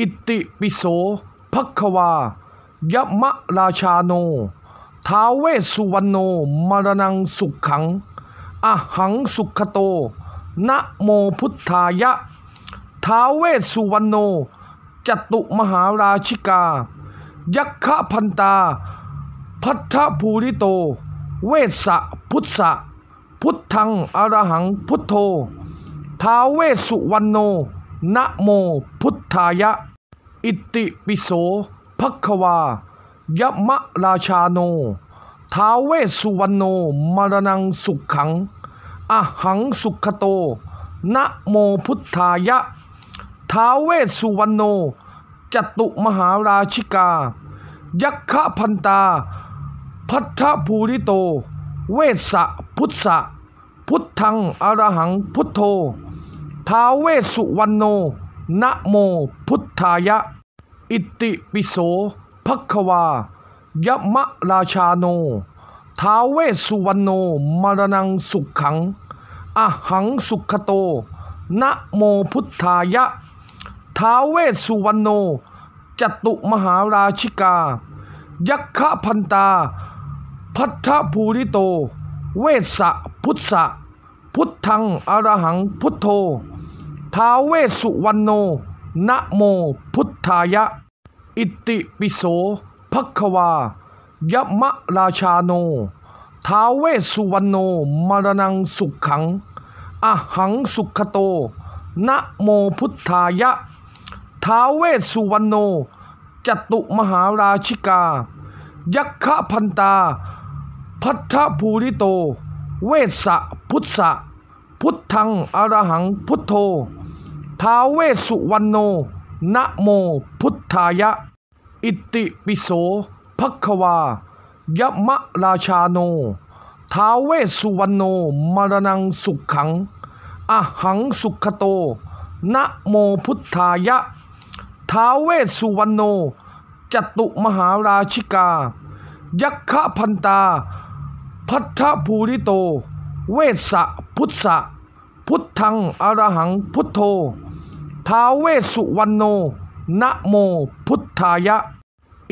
อิติปิโสภควา ยมะราชาโนท้าเวสุวรรณโนมรณังสุขขัง อหังสุขโตนะโมพุทธายะท้าเวสุวรรณโนจตุมหาราชิกา ยักขพันตา พัทธภูริโต เวสะพุทธะพุทธังอรหังพุทโธท้าเวสุวรรณโนนะโมพุทธายะ อิติปิโสภควายะมะราชาโนท้าเวสุวรรณโนมรณังสุขขังอหังสุขโต นะโมพุทธายะท้าเวสุวรรณโนจตุมหาราชิกา ยักขพันตา พัทธภูริโต เวสสะพุทธะพุทธัง อรหังพุทโธท้าเวสุวรรณโนนะโมพุทธายะ อิติปิโสภควายะมะราชาโนท้าเวสุวรรณโนมรณังสุขขังอหังสุขโต นะโมพุทธายะท้าเวสุวรรณโนจตุมหาราชิกา ยักขพันตา พัทธภูริโต เวสสะพุทธะพุทธังอรหังพุทโธท้าเวสุวรรณโนนะโมพุทธายะ อิติปิโสภควายะมะราชาโนท้าเวสุวรรณโนมรณังสุขขังอหังสุขโต นะโมพุทธายะท้าเวสุวรรณโนจตุมหาราชิกา ยักขพันตา พัทธภูริโต เวสสะพุทธะพุทธังอรหังพุทโธท้าเวสุวรรณโนนะโมพุทธายะ อิติปิโสภควายะมะราชาโนท้าเวสุวรรณโนมรณังสุขขังอหังสุขโต นะโมพุทธายะท้าเวสุวรรณโนจตุมหาราชิกา ยักขพันตา พัทธภูริโต เวสสะพุทธะพุทธัง อรหัง พุทโธ ท้าเวสุวรรณโนนะโมพุทธายะ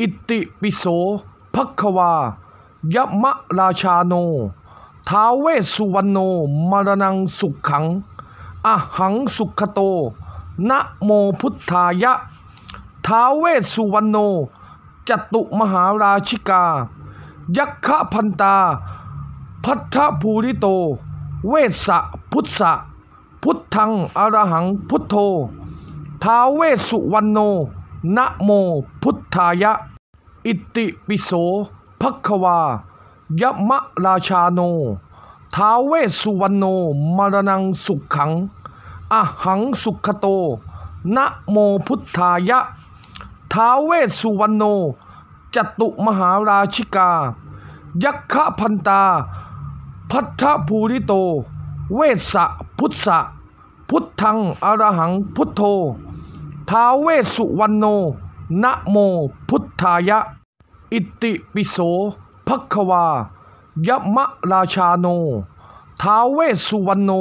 อิติปิโสภควายะมะราชาโนท้าเวสุวรรณโนมรณังสุขขังอหังสุขโต นะโมพุทธายะ ท้าเวสุวรรณโนจตุมหาราชิกา ยักขพันตา พัทธภูริโต เวสสะพุทธะพุทธังอรหัง พุทโธท้าเวสุวรรณโนนะโมพุทธายะ อิติปิโสภควายะมะราชาโนท้าเวสุวรรณโนมรณังสุขขัง อหังสุขโตนะโมพุทธายะท้าเวสุวรรณโนจตุมหาราชิกา ยักขพันตา พัทธภูริโต เวสสะพุทธะ พุทธัง อรหัง พุทโธ ท้าเวสุวรรณโนนะโมพุทธายะ อิติปิโสภควายะมะราชาโนท้าเวสุวรรณโน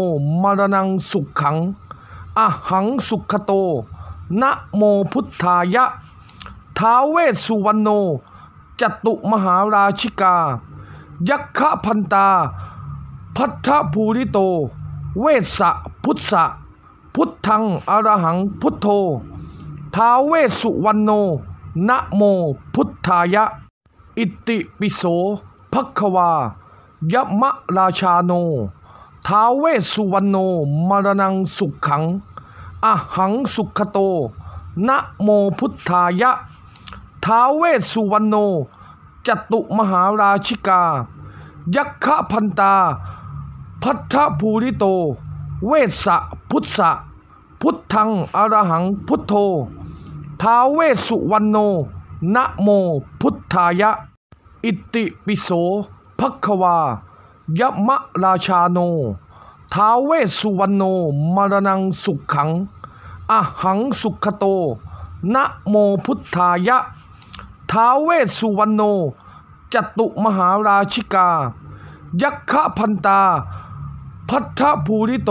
มรณังสุขขังอหังสุขโตนะโมพุทธายะ ท้าเวสุวรรณโนจตุมหาราชิกา ยักขพันตา พัทธภูริโตเวสสะพุทธะพุทธังอรหังพุทโธท้าเวสุวรรณโนนะโมพุทธายะ อิติปิโสภควายะมะราชาโนท้าเวสุวรรณโนมรณังสุขขังอหังสุขโต นะโมพุทธายะ ท้าเวสุวรรณโนจตุมหาราชิกา ยักขะพันตาพัทธภูริโต เวสสะพุทธะพุทธังอรหังพุทโธ ท้าเวสุวรรณโนนะโมพุทธายะ อิติปิโสภควา ยมะราชาโนท้าเวสุวรรณโนมรณังสุขขังอหังสุขโต นะโมพุทธายะ ท้าเวสุวรรณโนจตุมหาราชิกา ยักขะพันตาพัทธภูริโต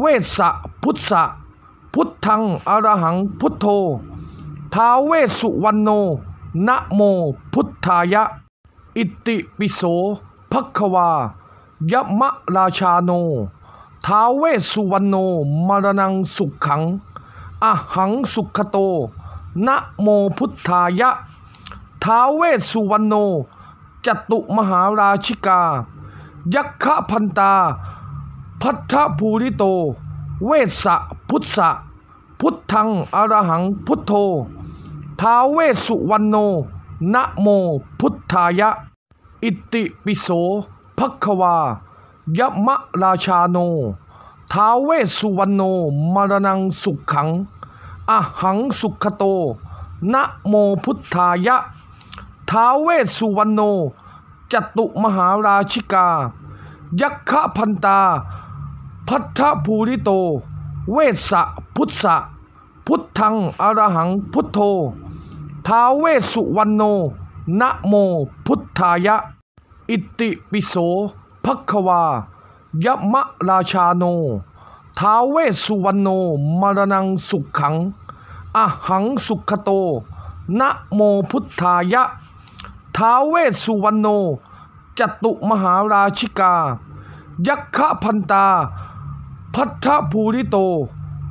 เวสสะพุทธะ พุทธังอรหัง พุทโธ ท้าเวสุวรรณโนนะโมพุทธายะ อิติปิโสภควายะมะราชาโนท้าเวสุวรรณโนมรณังสุขขังอหังสุขโต นะโมพุทธายะ ท้าเวสุวรรณโนจตุมหาราชิกา ยักขะพันตาพัทธภูริโต เวสะพุทธะ พุทธังอรหังพุทโธ ท้าเวสุวรรณโนนะโมพุทธายะ อิติปิโสภควา ยมะราชาโนท้าเวสุวรรณโนมรณังสุขขังอหังสุขโต นะโมพุทธายะ ท้าเวสุวรรณโนจตุมหาราชิกา ยักขะพันตาพัทธภูริโต เวสะพุทธะพุทธังอรหังพุทโธ ท้าเวสุวรรณโนนะโมพุทธายะ อิติปิโสภควา ยมะราชาโนท้าเวสุวรรณโนมรณังสุขขังอหังสุขโต นะโมพุทธายะ ท้าเวสุวรรณโนจตุมหาราชิกา ยักขะพันตาพัทธภูริโต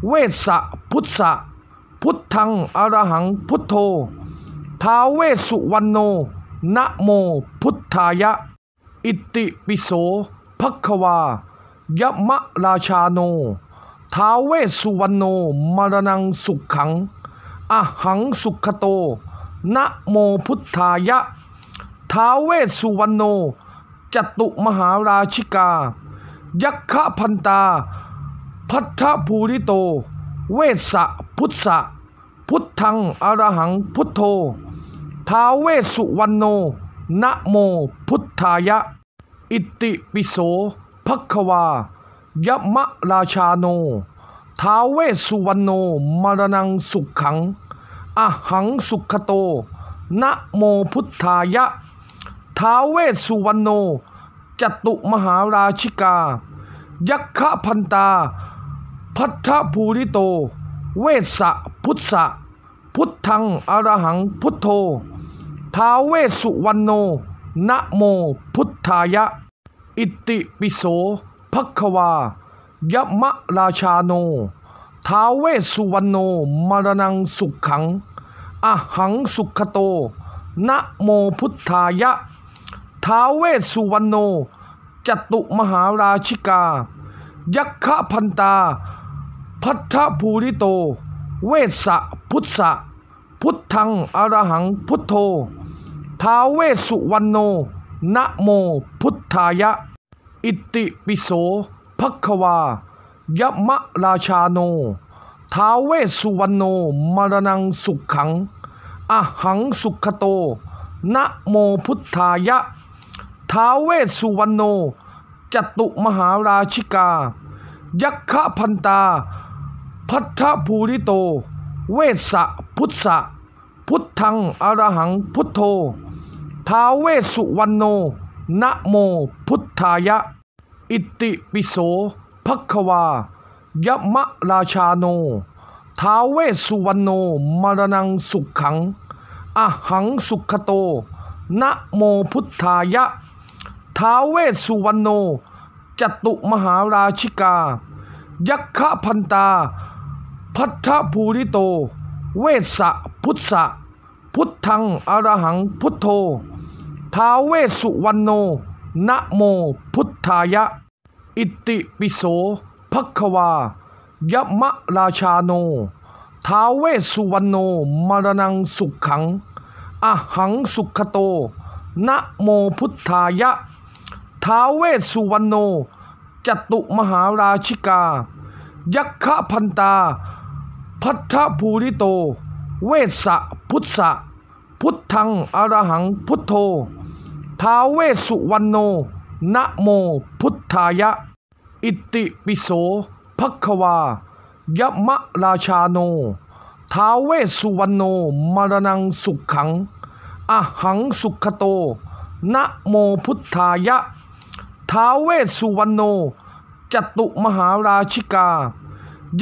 เวสสะพุทธะ พุทธังอรหัง พุทโธ ท้าเวสุวรรณโนนะโมพุทธายะ อิติปิโสภควายะมะราชาโนท้าเวสุวรรณโนมรณังสุขขัง อหังสุขโต นะโมพุทธายะ ท้าเวสุวรรณโนจตุมหาราชิกา ยักขะพันตาพัทธภูริโต เวสะพุทธะ พุทธังอรหัง พุทโธ ท้าเวสุวรรณโนนะโมพุทธายะ อิติปิโสภควา ยมะราชาโนท้าเวสุวรรณโนมรณังสุขขังอหังสุขโตนะโมพุทธายะ ท้าเวสุวรรณโนจตุมหาราชิกา ยักขพันตาพัทธภูริโต เวสสะพุทธะพุทธังอรหังพุทโธ ท้าเวสุวรรณโนนะโมพุทธายะ อิติปิโสภควายะมะราชาโนท้าเวสุวรรณโนมรณังสุขขังอหังสุขโต นะโมพุทธายะ ท้าเวสุวรรณโนจตุมหาราชิกา ยักขะพันตาพัทธภูริโต เวสะพุทธะ พุทธัง อรหังพุทโธ ท้าเวสุวรรณโนนะโมพุทธายะ อิติปิโสภควายะมะราชาโนท้าเวสุวรรณโนมรณังสุขขัง อหังสุขโต นะโมพุทธายะ ท้าเวสุวรรณโนจตุมหาราชิกา ยักขพันตาพัทธภูริโต เวสสะพุทธะพุทธังอรหังพุทโธ ท้าเวสุวรรณโนนะโมพุทธายะ อิติปิโสภควายะมะราชาโนท้าเวสุวรรณโนมรณังสุขขังอหังสุขโตนะโมพุทธายะ ท้าเวสุวรรณโนจตุมหาราชิกา ยักขะพันตาพัทธภูริโต เวสสะพุทธะพุทธังอรหังพุทโธ ท้าเวสุวรรณโนนะโมพุทธายะ อิติปิโสภควา ยมะราชาโนท้าเวสุวรรณโนมรณังสุขขังอหังสุขโต นะโมพุทธายะ ท้าเวสุวรรณโนจตุมหาราชิกา ยักขะพันตาพัทธภูริโต เวสะพุทธะพุทธังอรหังพุทโธ ท้าเวสุวรรณโนนะโมพุทธายะ อิติปิโสภควายะมะราชาโนท้าเวสุวรรณโนมรณังสุขขังอหังสุขโต นะโมพุทธายะ ท้าเวสุวรรณโนจตุมหาราชิกา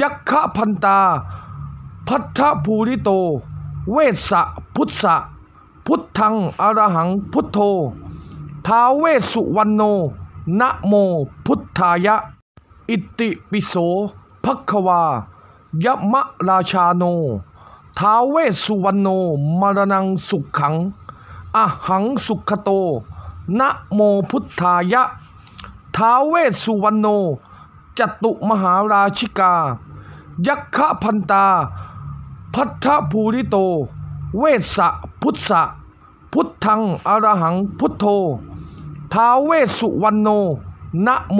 ยักขะพันตาพัทธภูริโต เวสสะพุทธะพุทธังอรหังพุทโธ ท้าเวสุวรรณโนนะโมพุทธายะ อิติปิโสภควายะมะราชาโนท้าเวสุวรรณโนมรณังสุขขัง อหังสุขโต นะโมพุทธายะ ท้าเวสุวรรณโนจตุมหาราชิกา ยักขะพันตาพัทธภูริโต เวสสะพุทธะพุทธังอรหังพุทโธ ท้าเวสุวรรณโนนะโม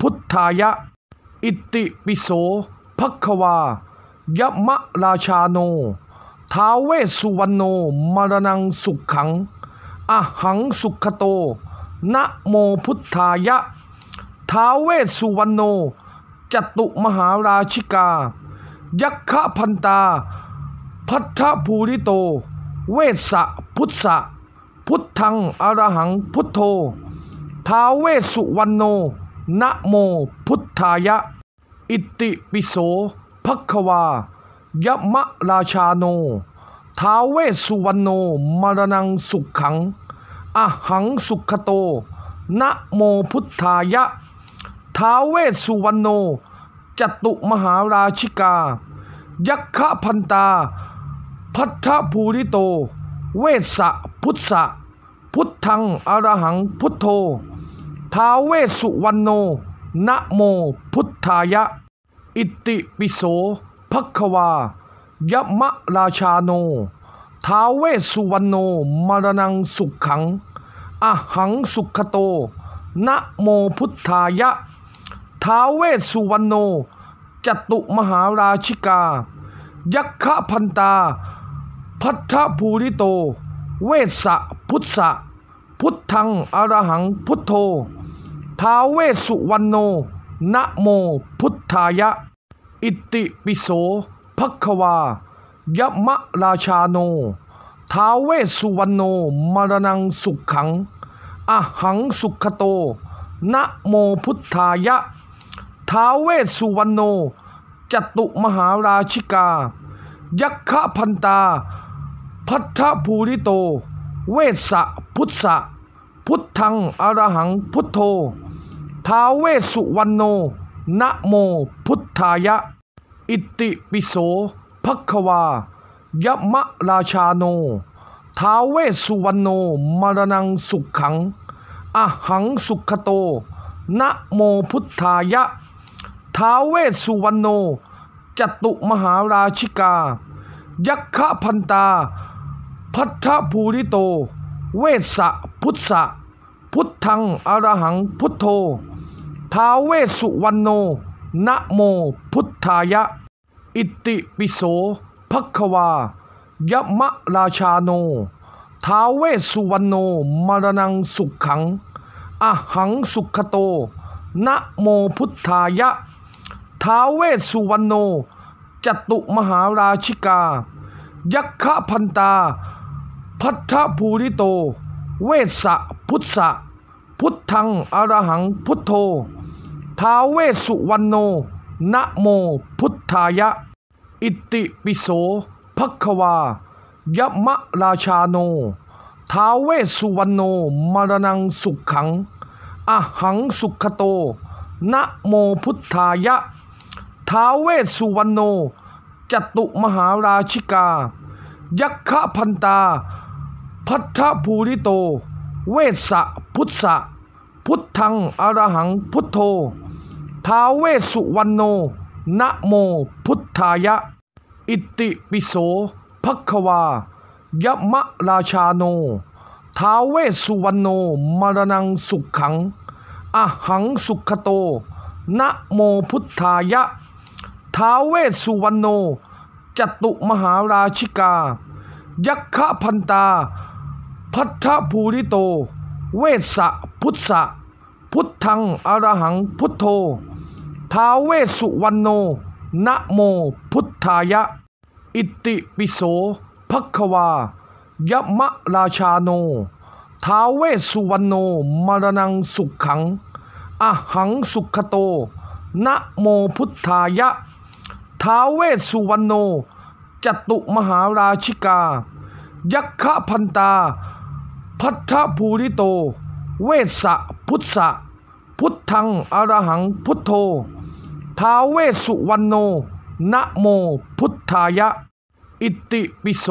พุทธายะ อิติปิโสภควายะมะราชาโนท้าเวสุวรรณโนมรณังสุขขังอหังสุขโต นะโมพุทธายะ ท้าเวสุวรรณโนจตุมหาราชิกา ยักขพันตาพัทธภูริโต เวสะพุทธะพุทธังอรหังพุทโธ ท้าเวสุวรรณโนนะโมพุทธายะ อิติปิโสภควายะมะราชาโนท้าเวสุวรรณโนมรณังสุขขังอหังสุขโต นะโมพุทธายะ ท้าเวสุวรรณโนจตุมหาราชิกา ยักขะพันตาพัทธภูริโต เวสสะพุทธะพุทธังอรหังพุทโธ ท้าเวสุวรรณโนนะโมพุทธายะ อิติปิโสภควายะมะราชาโนท้าเวสุวรรณโนมรณังสุขขังอหังสุขโต นะโมพุทธายะ ท้าเวสุวรรณโนจตุมหาราชิกา ยักขะพันตาพัทธภูริโต เวสสะพุทธะพุทธังอรหังพุทโธ ท้าเวสุวรรณโนนะโมพุทธายะ อิติปิโสภควายะมะราชาโนท้าเวสุวรรณโนมรณังสุขขังอหังสุขโต นะโมพุทธายะ ท้าเวสุวรรณโนจตุมหาราชิกา ยักขะพันตาพัทธภูริโต เวสะพุทธะ พุทธังอรหังพุทโธ ท้าเวสุวรรณโนนะโมพุทธายะ อิติปิโสภควา ยมะราชาโนท้าเวสุวรรณโนมรณังสุขขังอหังสุขโตนะโมพุทธายะ ท้าเวสุวรรณโนจตุมหาราชิกา ยักขะพันตาพัทธภูริโต เวสะพุทธะ พุทธังอรหัง พุทโธ ท้าเวสุวรรณโนนะโมพุทธายะ อิติปิโสภควา ยมะราชาโนท้าเวสุวรรณโนมรณังสุขขังอหังสุขโต นะโมพุทธายะ ท้าเวสุวรรณโนจตุมหาราชิกา ยักขะพันตาพัทธภูริโต เวสสะพุทธะ พุทธังอรหัง พุทโธ ท้าเวสุวรรณโนนะโมพุทธายะ อิติปิโสภควายะมะราชาโนท้าเวสุวรรณโนมรณังสุขขังอหังสุขโตนะโมพุทธายะ ท้าเวสุวรรณโนจตุมหาราชิกา ยักขพันตาพัทธภูริโต เวสะพุทธะ พุทธังอรหัง พุทโธ ท้าเวสุวรรณโนนะโมพุทธายะ อิติปิโสภควา ยมะราชาโนท้าเวสุวรรณโนมรณังสุขขังอหังสุขโตนะโมพุทธายะ ท้าเวสุวรรณโนจตุมหาราชิกา ยักขะพันตาพัทธภูริโต เวสสะพุทธะพุทธังอรหังพุทโธ ท้าเวสุวรรณโนนะโมพุทธายะ อิติปิโสภควา ยมะราชาโนท้าเวสุวรรณโนมรณังสุขขังอหังสุขโต นะโมพุทธายะ ท้าเวสุวรรณโนจตุมหาราชิกา ยักขะพันตาพัทธภูริโต เวสสะพุทธะพุทธังอรหังพุทโธ ท้าเวสุวรรณโนนะโมพุทธายะ อิติปิโส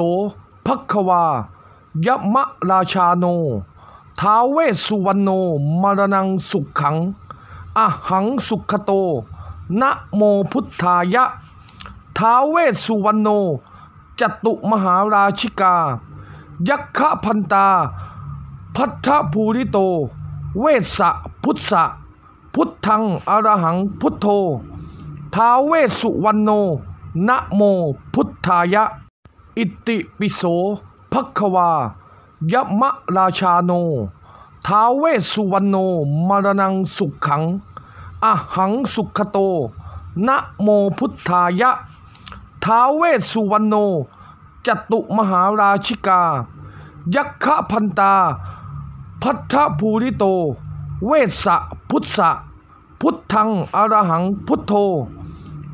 ภควายะมะราชาโนท้าเวสุวรรณโนมรณังสุขขังอหังสุขโต นะโมพุทธายะ ท้าเวสุวรรณโนจตุมหาราชิกา ยักขะพันตาพัทธภูริโต เวสสะพุทธะ พุทธังอรหัง พุทโธ ท้าเวสุวรรณโนนะโมพุทธายะ อิติปิโสภควา ยมะราชาโนท้าเวสุวรรณโนมรณังสุขขังอหังสุขโตนะโมพุทธายะ ท้าเวสุวรรณโนจตุมหาราชิกา ยักขะพันตาพัทธภูริโต เวสสะพุทธะพุทธังอรหังพุทโธ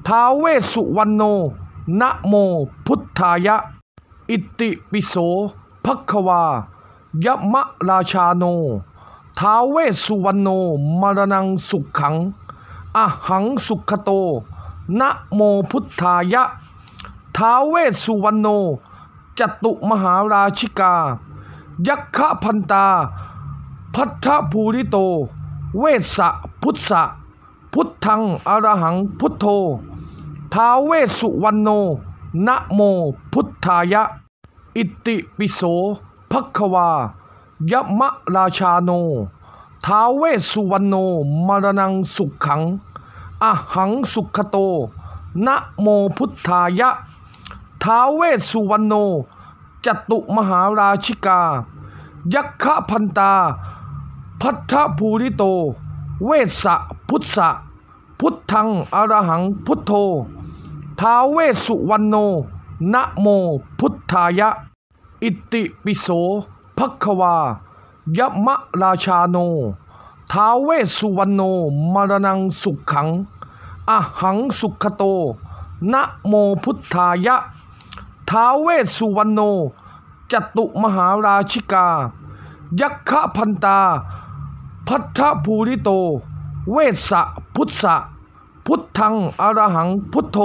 ท้าเวสุวรรณโนนะโมพุทธายะ อิติปิโสภควา ยมะราชาโนท้าเวสุวรรณโนมรณังสุขขังอหังสุขโต นะโมพุทธายะ ท้าเวสุวรรณโนจตุมหาราชิกา ยักขะพันตาพัทธภูริโต เวสสะพุทธะพุทธังอรหังพุทโธ ท้าเวสุวรรณโนนะโมพุทธายะ อิติปิโสภควายะมะราชาโนท้าเวสุวรรณโนมรณังสุขขังอหังสุขโต นะโมพุทธายะ ท้าเวสุวรรณโนจตุมหาราชิกา ยักขะพันตาพัทธภูริโต เวสสะพุทธะพุทธังอรหังพุทโธ ท้าเวสุวรรณโนนะโมพุทธายะ อิติปิโสภควายะมะราชาโนท้าเวสุวรรณโนมรณังสุขขังอหังสุขโตนะโมพุทธายะ ท้าเวสุวรรณโนจตุมหาราชิกา ยักขะพันตาพัทธภูริโต เวสสะพุทธะพุทธังอรหังพุทโธ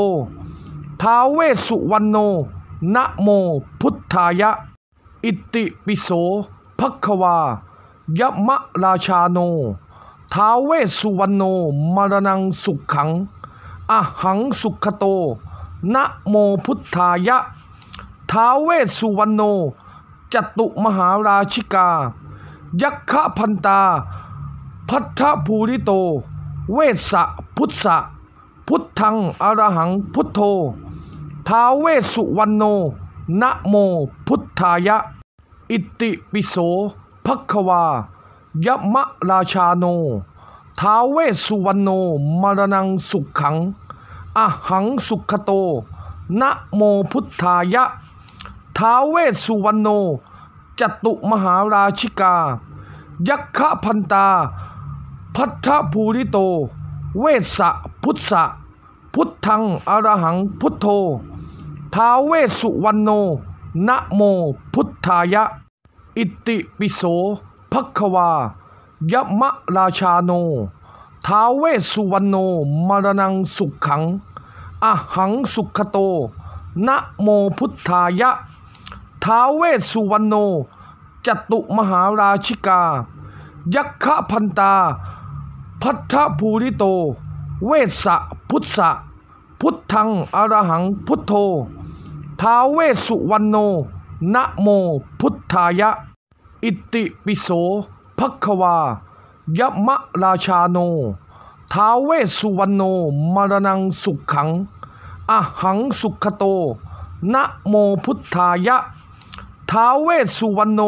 ท้าเวสุวรรณโนนะโมพุทธายะ อิติปิโสภควายะมะราชาโนท้าเวสุวรรณโนมรณังสุขขังอหังสุขโต นะโมพุทธายะ ท้าเวสุวรรณโนจตุมหาราชิกา ยักขะพันตาพัทธภูริโต เวสะพุทธะพุทธังอรหังพุทโธ ท้าเวสุวรรณโนนะโมพุทธายะ อิติปิโสภควา ยมะราชาโนท้าเวสุวรรณโนมรณังสุขขังอหังสุขโต นะโมพุทธายะ ท้าเวสุวรรณโนจตุมหาราชิกา ยักขะพันตาพัทธภูริโต เวสสะพุทธะพุทธังอรหังพุทโธ ท้าเวสุวรรณโนนะโมพุทธายะ อิติปิโสภควายะมะราชาโนท้าเวสุวรรณโนมรณังสุขขังอหังสุขโต นะโมพุทธายะ ท้าเวสุวรรณโนจตุมหาราชิกา ยักขะพันตาพัทธภูริโต เวสะพุทธะพุทธังอรหังพุทโธ ท้าเวสุวรรณโนนะโมพุทธายะ อิติปิโสภควายะมะราชาโนท้าเวสุวรรณโนมรณังสุขขังอหังสุขโต นะโมพุทธายะ ท้าเวสุวรรณโน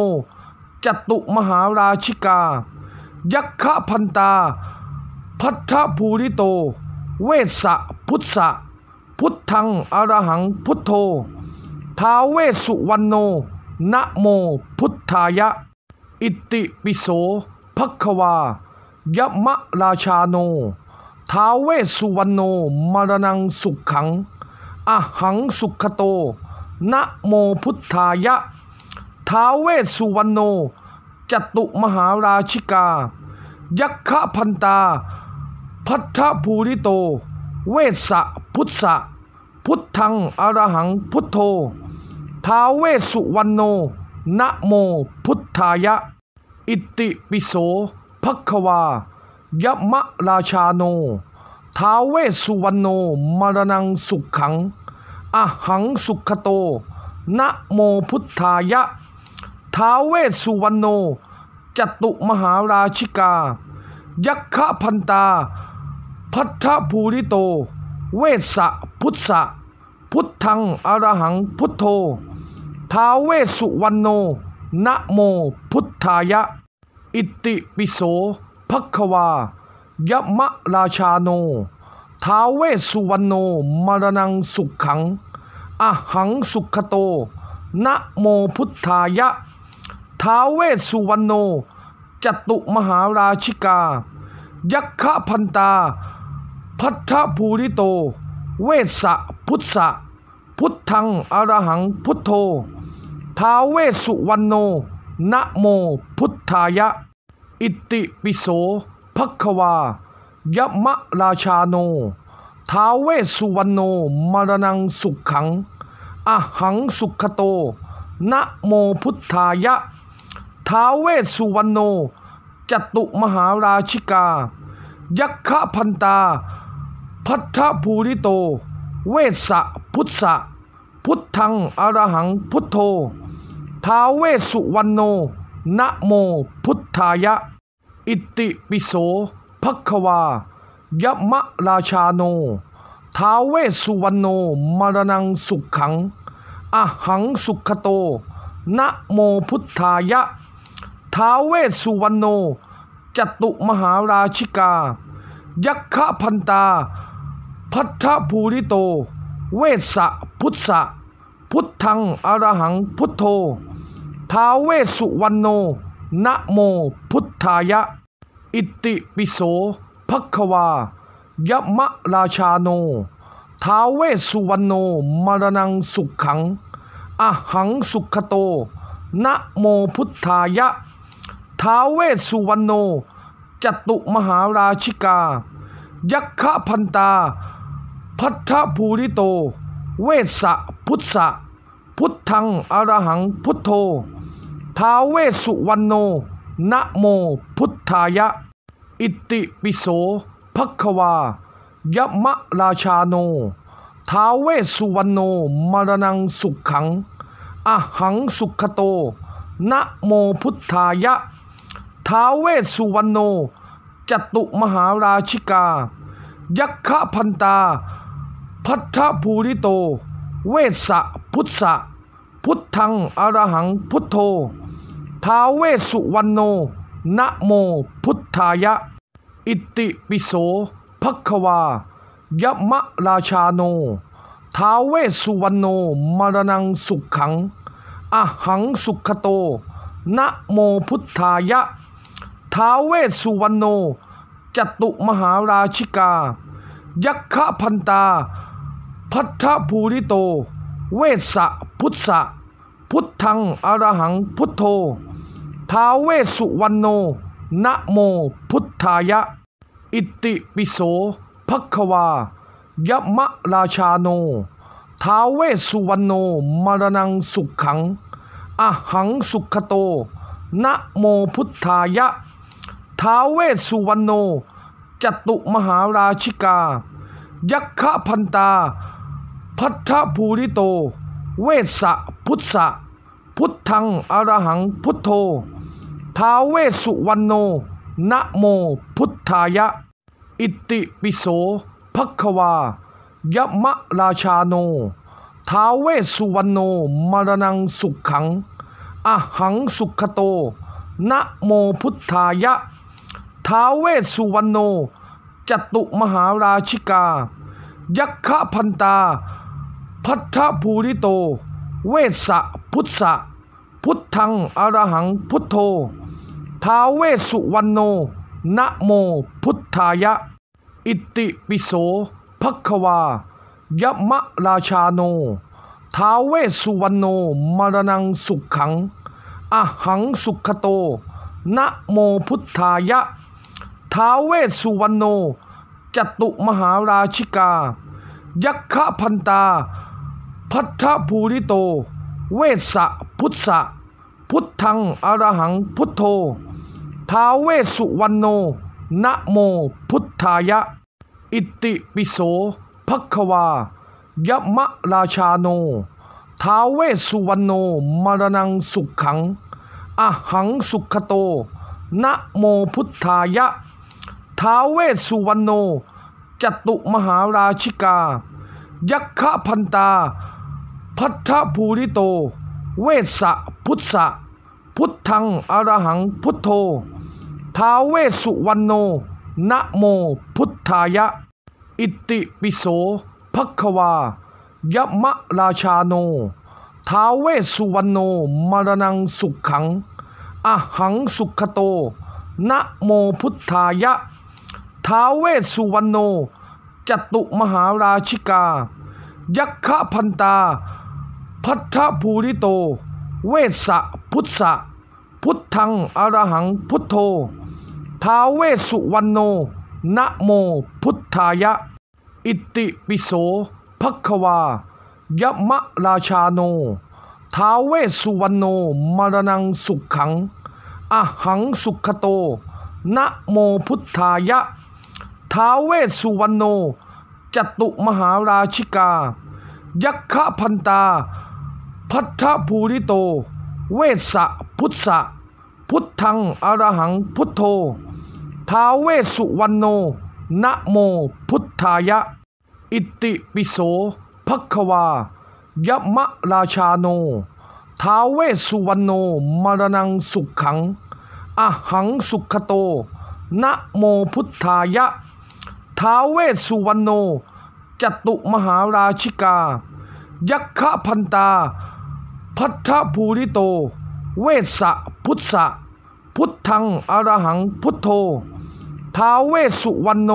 จตุมหาราชิกา ยักขพันตาพัทธภูริโต เวสะพุทธะ พุทธังอรหัง พุทโธ ท้าเวสุวรรณโนนะโมพุทธายะ อิติปิโสภควายะมะราชาโนท้าเวสุวรรณโนมรณังสุขขังอหังสุขโต นะโมพุทธายะ ท้าเวสุวรรณโนจตุมหาราชิกา ยักขะพันตาพัทธภูริโต เวสะพุทธะพุทธังอรหังพุทโธ ท้าเวสุวรรณโนนะโมพุทธายะ อิติปิโสภควา ยมะราชาโนท้าเวสุวรรณโนมรณังสุขขังอหังสุขโต นะโมพุทธายะ ท้าเวสุวรรณโนจตุมหาราชิกา ยักขพันตาพัทธภูริโต เวสสะพุทธะพุทธังอรหังพุทโธ ท้าเวสุวรรณโนนะโมพุทธายะ อิติปิโสภควายะมะราชาโนท้าเวสุวรรณโนมรณังสุขขังอหังสุขโต นะโมพุทธายะ ท้าเวสุวรรณโนจตุมหาราชิกา ยักขพันตาพัทธภูริโต เวสะพุทธะพุทธังอรหังพุทโธ ท้าเวสุวรรณโนนะโมพุทธายะ อิติปิโสภควายมะราชาโนท้าเวสุวรรณโนมรณังสุขขังอหังสุขโต นะโมพุทธายะ ท้าเวสุวรรณโนจตุมหาราชิกา ยักขะพันตาพัทธภูริโต เวสะพุทธะ พุทธังอรหัง พุทโธ ท้าเวสุวรรณโนนะโมพุทธายะ อิติปิโสภควา ยมะราชาโนท้าเวสุวรรณโนมรณังสุขขังอหังสุขโต นะโมพุทธายะ ท้าเวสุวรรณโนจตุมหาราชิกา ยักขะพันตาพัทธภูริโต เวสสะพุทธะพุทธังอรหังพุทโธ ท้าเวสุวรรณโนนะโมพุทธายะ อิติปิโสภควายะมะราชาโนท้าเวสุวรรณโนมรณังสุขขัง อะหังสุขโต นะโมพุทธายะ ท้าเวสุวรรณโนจตุมหาราชิกา ยักขะพันตาพัทธภูริโต เวสะพุทธะ พุทธังอรหัง พุทโธ ท้าเวสุวรรณโนนะโมพุทธายะ อิติปิโส ภควา ยมะราชาโนท้าเวสุวรรณโนมรณังสุขขังอหังสุขโตนะโมพุทธายะ ท้าเวสุวรรณโนจตุมหาราชิกา ยักขะพันตาพัทธภูริโต เวสสะพุทธะพุทธัง อรหังพุทโธ ท้าเวสุวรรณโนนะโมพุทธายะ อิติปิโสภควา ยมะราชาโนท้าเวสุวรรณโนมรณังสุขขัง อหังสุขโต นะโมพุทธายะ ท้าเวสุวรรณโนจตุมหาราชิกา ยักขะพันตาพัทธภูริโต เวสสะพุทธะพุทธังอรหังพุทโธ ท้าเวสุวรรณโนนะโมพุทธายะ อิติปิโสภควายะมะราชาโนท้าเวสุวรรณโนมรณังสุขขังอหังสุขโต นะโมพุทธายะ ท้าเวสุวรรณโนจตุมหาราชิกา ยักขะพันตาพัทธภูริโต เวสสะพุทธะพุทธังอรหังพุทโธ ท้าเวสุวรรณโนนะโมพุทธายะ อิติปิโสภควา ยมะราชาโนท้าเวสุวรรณโนมรณังสุขขัง อหังสุขโตนะโมพุทธายะ ท้าเวสุวรรณโนจตุมหาราชิกา ยักขะพันตาพัทธภูริโต เวสสะพุทธะพุทธังอรหังพุทโธ ท้าเวสุวรรณโนนะโมพุทธายะ อิติปิโสภควา ยมะราชาโนท้าเวสุวรรณโนมรณังสุขขังอหังสุขโต นะโมพุทธายะ ท้าเวสุวรรณโนจตุมหาราชิกา ยักขะพันตาพัทธภูริโต เวสะพุทธะ พุทธังอรหังพุทโธ ท้าเวสุวรรณโนนะโมพุทธายะ อิติปิโสภควายะมะราชาโนท้าเวสุวรรณโนมรณังสุขขังอหังสุขโต นะโมพุทธายะ ท้าเวสุวรรณโนจตุมหาราชิกา ยักขะพันตาพัทธภูริโต เวสสะพุทธะพุทธังอรหังพุทโธ ท้าเวสุวรรณโนนะโมพุทธายะ อิติปิโสภควา ยมะราชาโนท้าเวสุวรรณโนมรณังสุขขัง อหังสุขโต นะโมพุทธายะ ท้าเวสุวรรณโนจตุมหาราชิกา ยักขะพันตาพัทธภูริโต เวสสะพุทธะพุทธังอรหังพุทโธ ท้าเวสุวรรณโนนะโมพุทธายะ อิติปิโสภควายะมะราชาโนท้าเวสุวรรณโนมรณังสุขขังอหังสุขโต นะโมพุทธายะ ท้าเวสุวรรณโนจตุมหาราชิกา ยักขะพันตาพัทธภูริโต เวสะพุทธะ พุทธังอรหัง พุทโธ ท้าเวสุวรรณโนนะโมพุทธายะ อิติปิโสภควา ยมะราชาโนท้าเวสุวรรณโนมรณังสุขขังอหังสุขโต นะโมพุทธายะ ท้าเวสุวรรณโนจตุมหาราชิกา ยักขะพันตาพัทธภูริโต เวสสะพุทธะพุทธังอรหังพุทโธ ท้าเวสุวรรณโน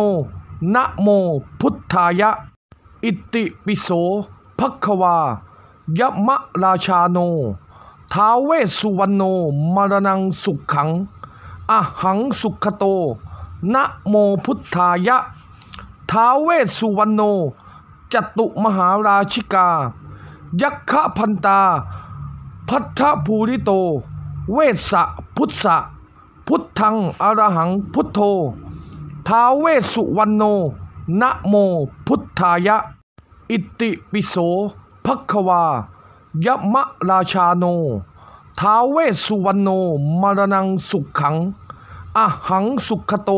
นะโมพุทธายะ อิติปิโสภควายะมะราชาโนท้าเวสุวรรณโนมรณังสุขขังอหังสุขโต นะโมพุทธายะ ท้าเวสุวรรณโนจตุมหาราชิกา ยักขะพันตาพัทธภูริโต เวสสะพุทธะพุทธังอรหังพุทโธ ท้าเวสุวรรณโนนะโมพุทธายะ อิติปิโสภควายะมะราชาโนท้าเวสุวรรณโนมรณังสุขขังอหังสุขโต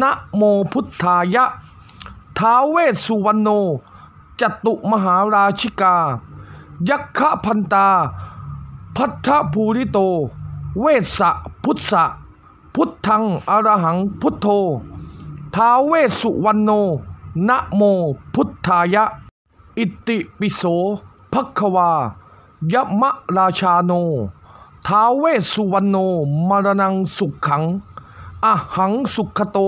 นะโมพุทธายะ ท้าเวสุวรรณโนจตุมหาราชิกา ยักขพันตาพัทธภูริโต เวสะพุทธะ พุทธังอรหัง พุทโธ ท้าเวสุวรรณโนนะโมพุทธายะ อิติปิโสภควายะมะราชาโนท้าเวสุวรรณโนมรณังสุขขังอหังสุขโต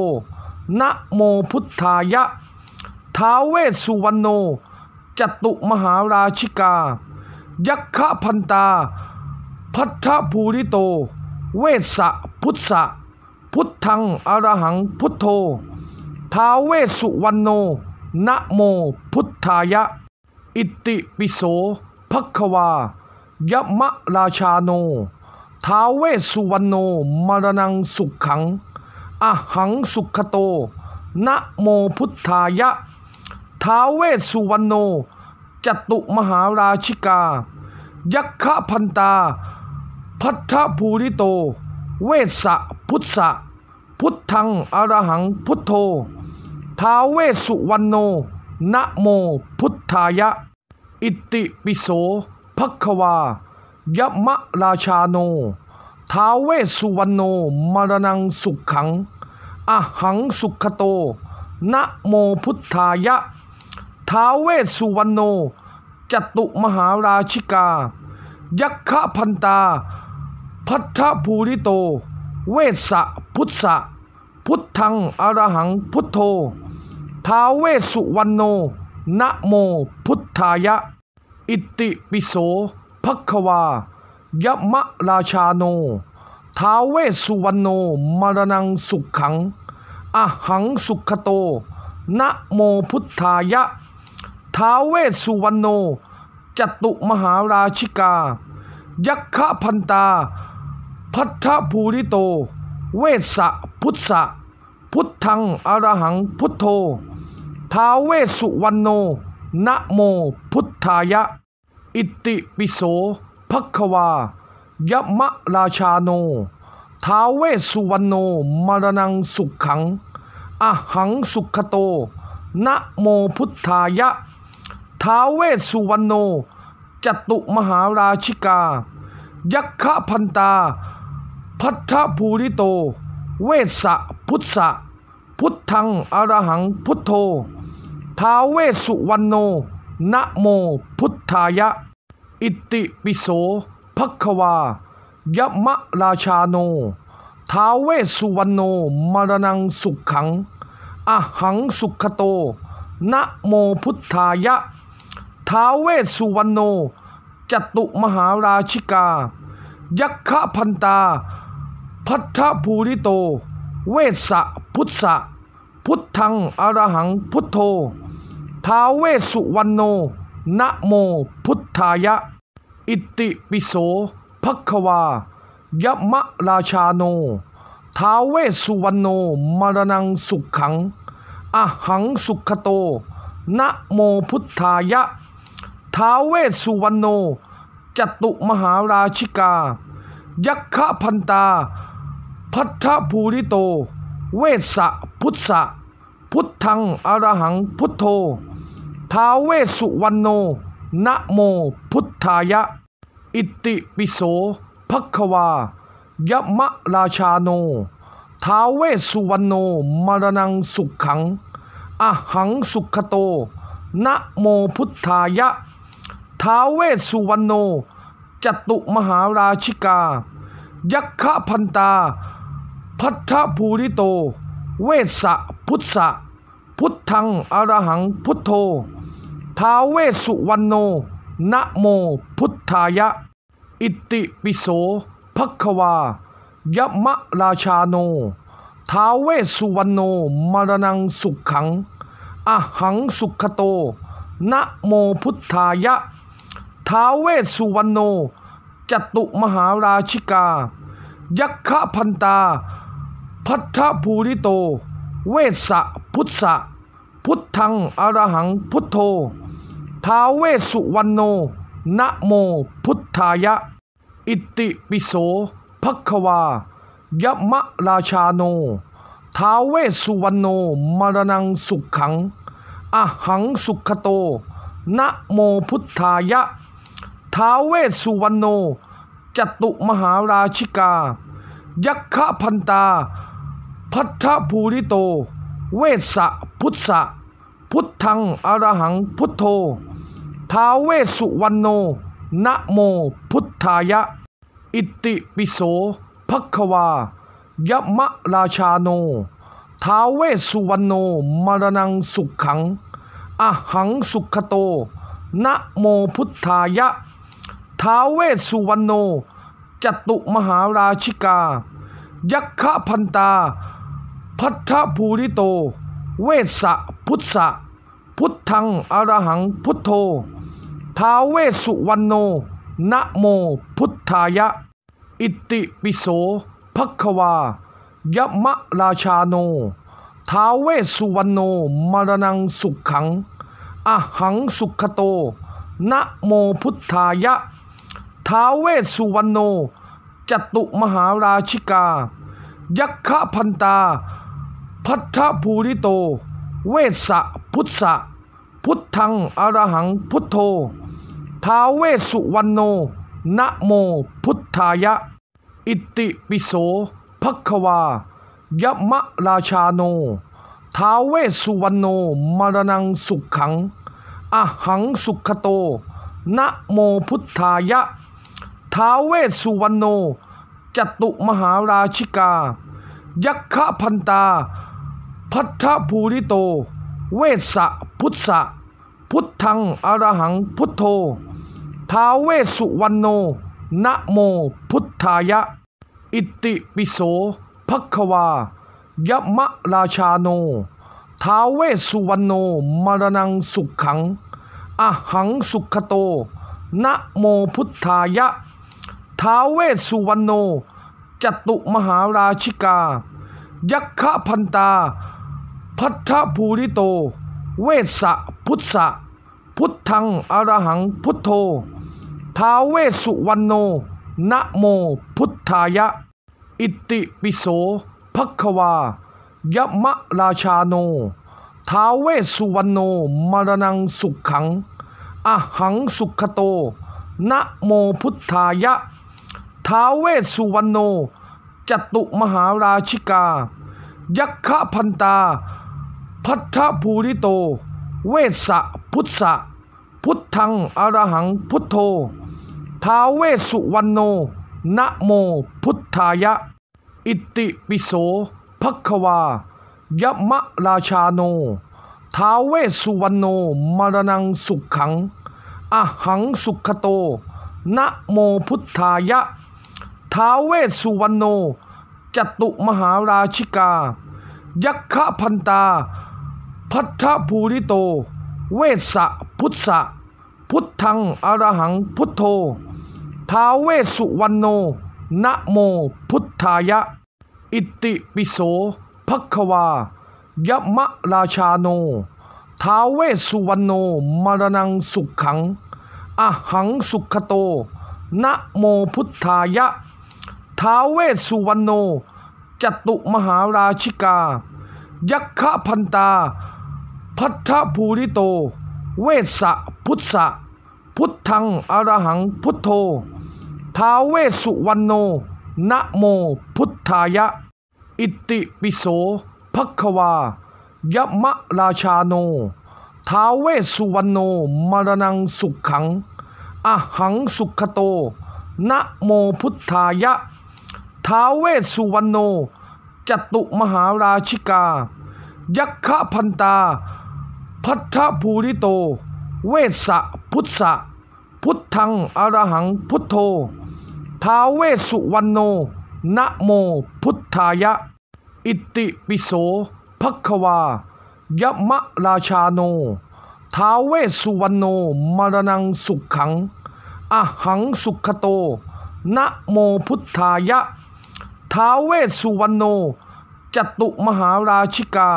นะโมพุทธายะ ท้าเวสุวรรณโนจตุมหาราชิกา ยักขะพันตาพัทธภูริโต เวสสะพุทธะพุทธังอรหังพุทโธ ท้าเวสุวรรณโนนะโมพุทธายะ อิติปิโสภควา ยมะราชาโนท้าเวสุวรรณโนมรณังสุขขังอหังสุขโต นะโมพุทธายะ ท้าเวสุวรรณโนจตุมหาราชิกา ยักขะพันตาพัทธภูริโต เวสสะพุทธะ พุทธังอรหัง พุทโธ ท้าเวสุวรรณโนนะโมพุทธายะ อิติปิโสภควายะมะราชาโนท้าเวสุวรรณโนมรณังสุขขังอหังสุขโต นะโมพุทธายะ ท้าเวสุวรรณโนจตุมหาราชิกา ยักขะพันตาพัทธภูริโต เวสะพุทธะ พุทธังอรหังพุทโธ ท้าเวสุวรรณโนนะโมพุทธายะ อิติปิโสภควายมะราชาโนท้าเวสุวรรณโนมรณังสุขขังอหังสุขโต นะโมพุทธายะ ท้าเวสุวรรณโนจตุมหาราชิกา ยักขะพันตาพัทธภูริโต เวสะพุทธะพุทธังอรหังพุทโธ ท้าเวสุวรรณโนนะโมพุทธายะ อิติปิโสภควา ยมะราชาโนท้าเวสุวรรณโนมรณังสุขขังอหังสุขโต นะโมพุทธายะ ท้าเวสุวรรณโนจตุมหาราชิกา ยักขะพันตาพัทธภูริโตเวสสะพุทธะพุทธังอรหังพุทโธท้าเวสุวรรณโนนะโมพุทธายะ อิติปิโสภควายะมะราชาโนท้าเวสุวรรณโนมรณังสุขขังอหังสุขโตนะโมพุทธายะท้าเวสุวรรณโนจตุมหาราชิกา ยักขะพันตาพัทธภูริโต เวสะพุทธะ พุทธังอรหัง พุทโธ ท้าเวสุวรรณโนนะโมพุทธายะ อิติปิโสภควา ยมะราชาโนท้าเวสุวรรณโนมรณังสุขขังอหังสุขโตนะโมพุทธายะ ท้าเวสุวรรณโนจตุมหาราชิกา ยักขพันตาพัทธภูริโต เวสสะพุทธะพุทธังอรหังพุทโธ ท้าเวสุวรรณโนนะโมพุทธายะ อิติปิโสภควายะมะราชาโนท้าเวสุวรรณโนมรณังสุขขังอหังสุขโต นะโมพุทธายะ ท้าเวสุวรรณโนจตุมหาราชิกา ยักขะพันตาพัทธภูริโต เวสะพุทธะ พุทธังอรหัง พุทโธ ท้าเวสุวรรณโนนะโมพุทธายะ อิติปิโสภควายะมะราชาโนท้าเวสุวรรณโนมรณังสุขขัง อหังสุขโต นะโมพุทธายะ ท้าเวสุวรรณโนจตุมหาราชิกา ยักขพันตาพัทธภูริโต เวสสะพุทธะพุทธังอรหังพุทโธ ท้าเวสุวรรณโนนะโมพุทธายะ อิติปิโสภควายะมะราชาโนท้าเวสุวรรณโนมรณังสุขขังอหังสุขโตนะโมพุทธายะ ท้าเวสุวรรณโนจตุมหาราชิกา ยักขะพันตาพัทธภูริโต เวสสะพุทธะพุทธังอรหังพุทโธ ท้าเวสุวรรณโนนะโมพุทธายะ อิติปิโสภควา ยมะราชาโนท้าเวสุวรรณโนมรณังสุขขังอหังสุขโต นะโมพุทธายะ ท้าเวสุวรรณโนจตุมหาราชิกา ยักขะพันตาพัทธภูริโต เวสะพุทธะพุทธังอรหังพุทโธ ท้าเวสุวรรณโนนะโมพุทธายะ อิติปิโสภควายะมะราชาโนท้าเวสุวรรณโนมรณังสุขขังอหังสุขโต นะโมพุทธายะ ท้าเวสุวรรณโนจตุมหาราชิกา ยักขะพันตาพัทธภูริโต เวสสะพุทธะพุทธังอรหังพุทโธ ท้าเวสุวรรณโนนะโมพุทธายะ อิติปิโสภควายะมะราชาโนท้าเวสุวรรณโนมรณังสุขขังอหังสุขโต นะโมพุทธายะ ท้าเวสุวรรณโนจตุมหาราชิกา ยักขะพันตาพัทธภูริโต เวสสะพุทธะพุทธังอรหังพุทโธ ท้าเวสุวรรณโนนะโมพุทธายะ อิติปิโสภควายะมะราชาโนท้าเวสุวรรณโนมรณังสุขขังอหังสุขโต นะโมพุทธายะ ท้าเวสุวรรณโนจตุมหาราชิกา ยักขพันตาพัทธภูริโต เวสะพุทธะพุทธังอรหังพุทโธ ท้าเวสุวรรณโนนะโมพุทธายะ อิติปิโสภควายะมะราชาโนท้าเวสุวรรณโนมรณังสุขขังอหังสุขโต นะโมพุทธายะ ท้าเวสุวรรณโนจตุมหาราชิกา ยักขะพันตาพัทธภูริโต เวสสะพุทธะ พุทธังอรหังพุทโธ ท้าเวสุวรรณโนนะโมพุทธายะ อิติปิโสภควายะมะราชาโนท้าเวสุวรรณโนมรณังสุขขังอหังสุขโต นะโมพุทธายะ ท้าเวสุวรรณโนจตุมหาราชิกา ยักขะพันตาพัทธภูริโต เวสสะพุทธะพุทธังอรหังพุทโธ ท้าเวสุวรรณโนนะโมพุทธายะ อิติปิโสภควายะมะราชาโนท้าเวสุวรรณโนมรณังสุขขังอหังสุขโต นะโมพุทธายะ ท้าเวสุวรรณโนจตุมหาราชิกา ยักขะพันตาพัทธภูริโต เวสะพุทธะ พุทธังอรหังพุทโธ ท้าเวสุวรรณโนนะโมพุทธายะ อิติปิโสภควา ยมะราชาโนท้าเวสุวรรณโนมรณังสุขขังอหังสุขโต นะโมพุทธายะ ท้าเวสุวรรณโนจตุมหาราชิกา ยักขะพันตาพัทธภูริโต เวสะพุทธะ พุทธังอรหัง พุทโธ ท้าเวสุวรรณโนนะโมพุทธายะ อิติปิโสภควา ยมะราชาโนท้าเวสุวรรณโนมรณังสุขขังอหังสุขโต นะโมพุทธายะ ท้าเวสุวรรณโนจตุมหาราชิกา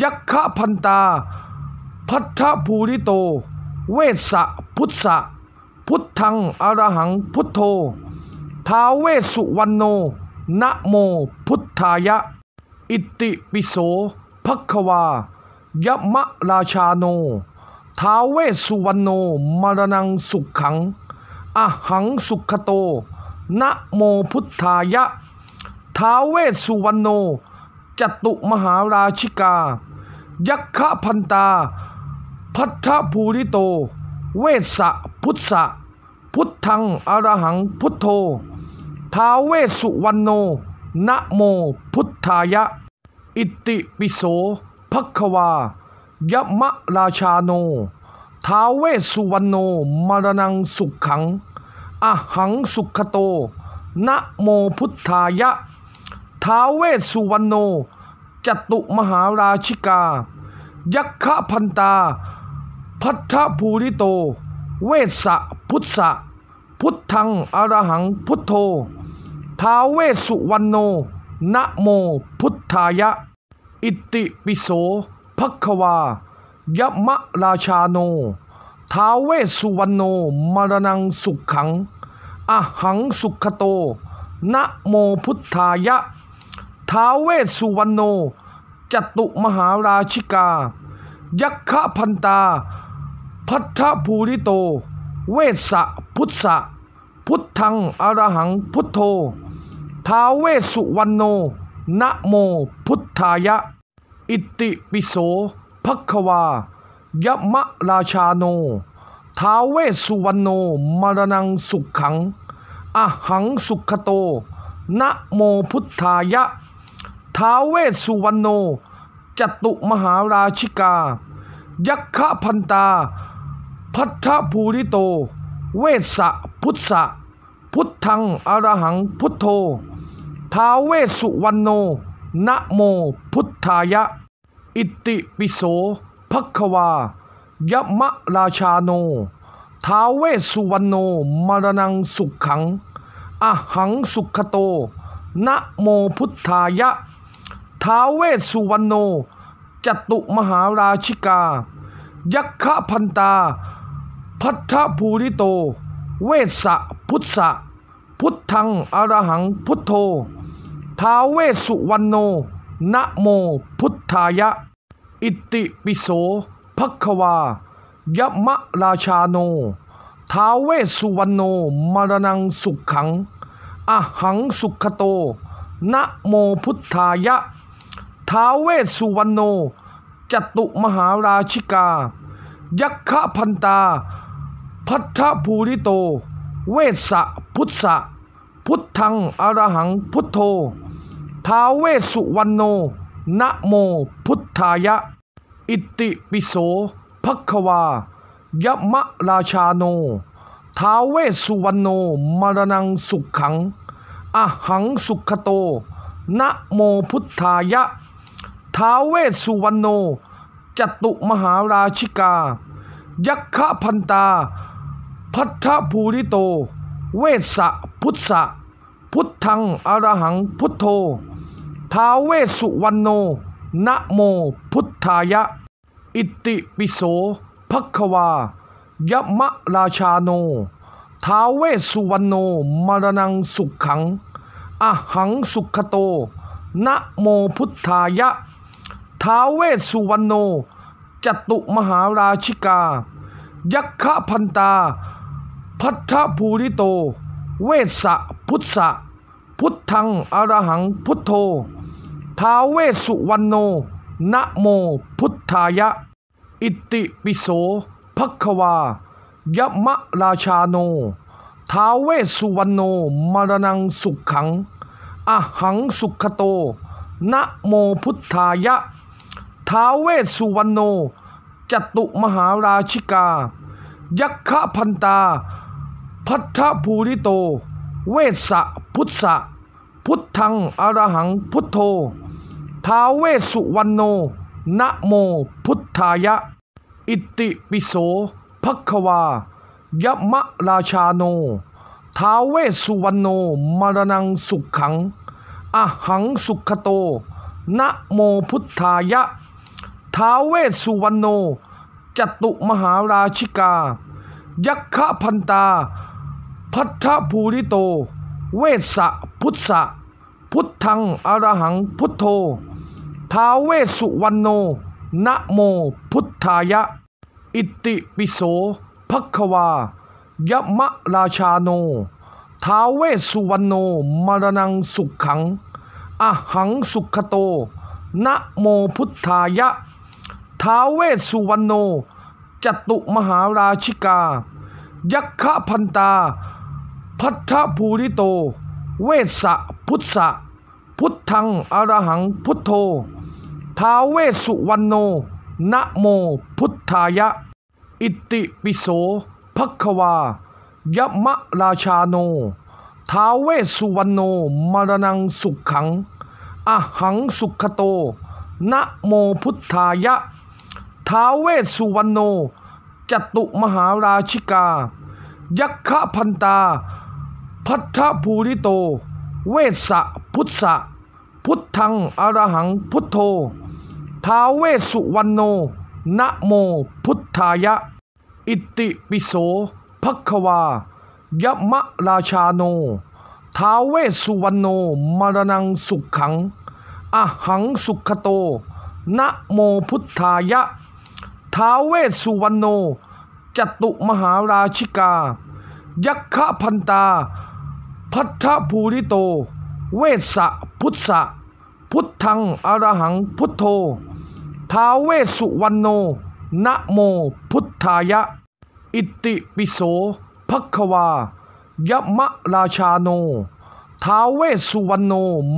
ยักขะพันตาพัทธภูริโต เวสสะพุทธะ พุทธังอรหัง พุทโธ ท้าเวสุวรรณโนนะโมพุทธายะ อิติปิโสภควายะมะราชาโนท้าเวสุวรรณโนมรณังสุขขังอหังสุขโตนะโมพุทธายะ ท้าเวสุวรรณโนจตุมหาราชิกา ยักขพันตาพัทธภูริโต เวสะพุทธะ พุทธังอรหังพุทโธ ท้าเวสุวรรณโนนะโมพุทธายะ อิติปิโสภควา ยมะราชาโนท้าเวสุวรรณโนมรณังสุขขังอหังสุขโตนะโมพุทธายะ ท้าเวสุวรรณโนจตุมหาราชิกา ยักขะพันตาพัทธภูริโต เวสสะพุทธะพุทธังอรหังพุทโธ ท้าเวสุวรรณโนนะโมพุทธายะ อิติปิโสภควา ยมะราชาโนท้าเวสุวรรณโนมรณังสุขขังอหังสุขโต นะโมพุทธายะ ท้าเวสุวรรณโนจตุมหาราชิกา ยักขะพันตาพัทธภูริโต เวสะพุทธะ พุทธังอรหัง พุทโธ ท้าเวสุวรรณโนนะโมพุทธายะ อิติปิโสภควายะมะราชาโนท้าเวสุวรรณโนมรณังสุขขังอหังสุขโต นะโมพุทธายะ ท้าเวสุวรรณโนจตุมหาราชิกา ยักขะพันตาพัทธภูริโต เวสสะพุทธะ พุทธังอรหัง พุทโธ ท้าเวสุวรรณโนนะโมพุทธายะ อิติปิโสภควา ยมะราชาโนท้าเวสุวรรณโนมรณังสุขขังอหังสุขโตนะโมพุทธายะ ท้าเวสุวรรณโนจตุมหาราชิกา ยักขะพันตาพัทธภูริโต เวสสะพุทธะพุทธังอรหังพุทโธ ท้าเวสุวรรณโนนะโมพุทธายะ อิติปิโสภควายะมะราชาโนท้าเวสุวรรณโนมรณังสุขขังอหังสุขโต นะโมพุทธายะ ท้าเวสุวรรณโนจตุมหาราชิกา ยักขะพันตาพัทธภูริโต เวสสะพุทธะพุทธังอรหังพุทโธ ท้าเวสุวรรณโนนะโมพุทธายะ อิติปิโสภควายะมะราชาโนท้าเวสุวรรณโนมรณังสุขขังอหังสุขโต นะโมพุทธายะ ท้าเวสุวรรณโนจตุมหาราชิกา ยักขะพันตาพัทธภูริโต เวสสะพุทธะพุทธังอรหังพุทโธ ท้าเวสุวรรณโนนะโมพุทธายะ อิติปิโสภควายะมะราชาโนท้าเวสุวรรณโนมรณังสุขขัง อหังสุขโตนะโมพุทธายะ ท้าเวสุวรรณโนจตุมหาราชิกา ยักขะพันตาพัทธภูริโต เวสสะพุทธะพุทธังอรหังพุทโธ ท้าเวสุวรรณโนนะโมพุทธายะ อิติปิโสภควายะมะราชาโนท้าเวสุวรรณโนมรณังสุขขังอหังสุขโต นะโมพุทธายะ ท้าเวสุวรรณโนจตุมหาราชิกา ยักขพันตาพัทธภูริโต เวสะพุทธะพุทธังอรหังพุทโธ ท้าเวสุวรรณโนนะโมพุทธายะ อิติปิโสภควา ยมะราชาโนท้าเวสุวรรณโนมรณังสุขขังอหังสุขโตนะโมพุทธายะ ท้าเวสุวรรณโนจตุมหาราชิกา ยักขะพันตาพัทธภูริโต เวสสะพุทธะพุทธังอรหังพุทโธ ท้าเวสุวรรณโนนะโมพุทธายะ อิติปิโสภควายะมะราชาโนท้าเวสุวรรณโนมรณังสุขขังอหังสุขโต นะโมพุทธายะ ท้าเวสุวรรณโนจตุมหาราชิกา ยักขะพันตาพัทธภูริโต เวสะพุทธะพุทธังอรหังพุทโธ ท้าเวสุวรรณโนนะโมพุทธายะ อิติปิโสภควายะมะราชาโนท้าเวสุวรรณโนมรณังสุขขังอหังสุขโต นะโมพุทธายะ ท้าเวสุวรรณโนจตุมหาราชิกา ยักขพันตาพัทธภูริโต เวสะพุทธะ พุทธังอรหัง พุทโธ ท้าเวสุวรรณโนนะโมพุทธายะ อิติปิโสภควายะมะราชาโนท้าเวสุวรรณโนมรณังสุขขังอหังสุขโต นะโมพุทธายะ ท้าเวสุวรรณโนจตุมหาราชิกา ยักขะพันตาพัทธภูริโต เวสสะพุทธะพุทธังอรหังพุทโธ ท้าเวสุวรรณโนนะโมพุทธายะ อิติปิโสภควา ยมะราชาโนท้าเวสุวรรณโน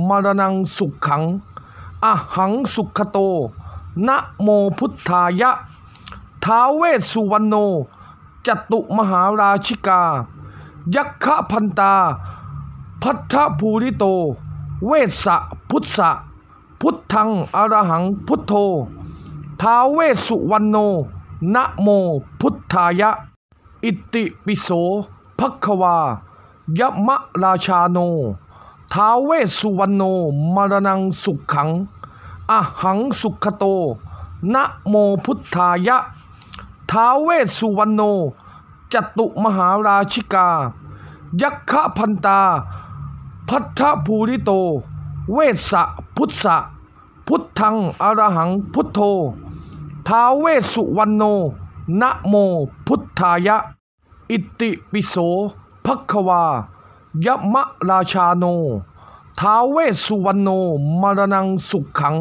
มรณังสุขขังอหังสุขโต นะโมพุทธายะ ท้าเวสุวรรณโนจตุมหาราชิกา ยักขะพันตาพัทธภูริโต เวสสะพุทธะพุทธังอรหังพุทโธ ท้าเวสุวรรณโนนะโมพุทธายะ อิติปิโสภควายะมะราชาโนท้าเวสุวรรณโนมรณังสุขขังอหังสุขโต นะโมพุทธายะ ท้าเวสุวรรณโนจตุมหาราชิกา ยักขพันตาพัทธภูริโต เวสะพุทธะพุทธังอรหังพุทโธ ท้าเวสุวรรณโนนะโมพุทธายะ อิติปิโสภควา ยมะราชาโนท้าเวสุวรรณโนมรณังสุขขัง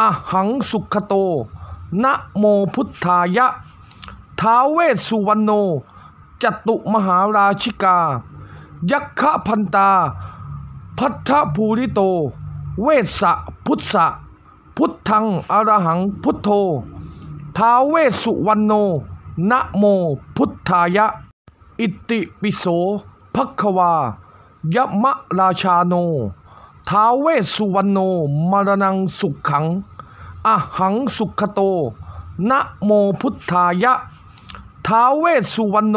อหังสุขโต นะโมพุทธายะ ท้าเวสุวรรณโนจตุมหาราชิกา ยักขะพันตาพัทธภูริโต เวสะพุทธะพุทธัง อรหังพุทโธ ท้าเวสุวรรณโนนะโมพุทธายะ อิติปิโสภควา ยมะราชาโนท้าเวสุวรรณโนมรณังสุขขังอหังสุขโต นะโมพุทธายะ ท้าเวสุวรรณโน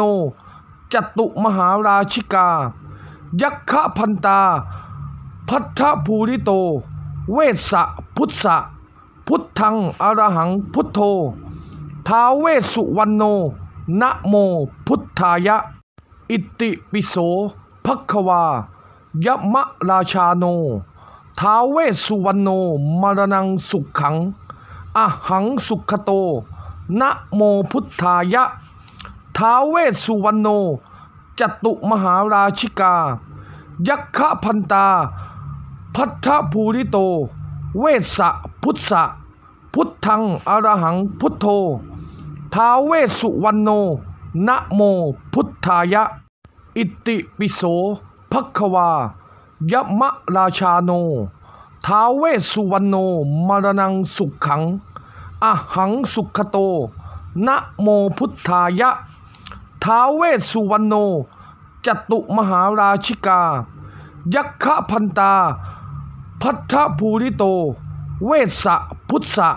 จตุมหาราชิกา ยักขะพันตาพัทธภูริโต เวสสะพุทธะพุทธังอรหังพุทโธ ท้าเวสุวรรณโนนะโมพุทธายะ อิติปิโสภควายะมะราชาโนท้าเวสุวรรณโนมรณังสุขขัง อะหังสุขโต นะโมพุทธายะ ท้าเวสุวรรณโนจตุมหาราชิกา ยักขะพันตาพัทธภูริโต เวสะพุทธะ พุทธังอรหัง พุทโธ ท้าเวสุวรรณโนนะโมพุทธายะ อิติปิโส ภควา ยมะราชาโนท้าเวสุวรรณโนมรณังสุขขังอหังสุขโตนะโมพุทธายะ ท้าเวสุวรรณโนจตุมหาราชิกา ยักขะพันตาพัทธภูริโต เวสสะพุทธะ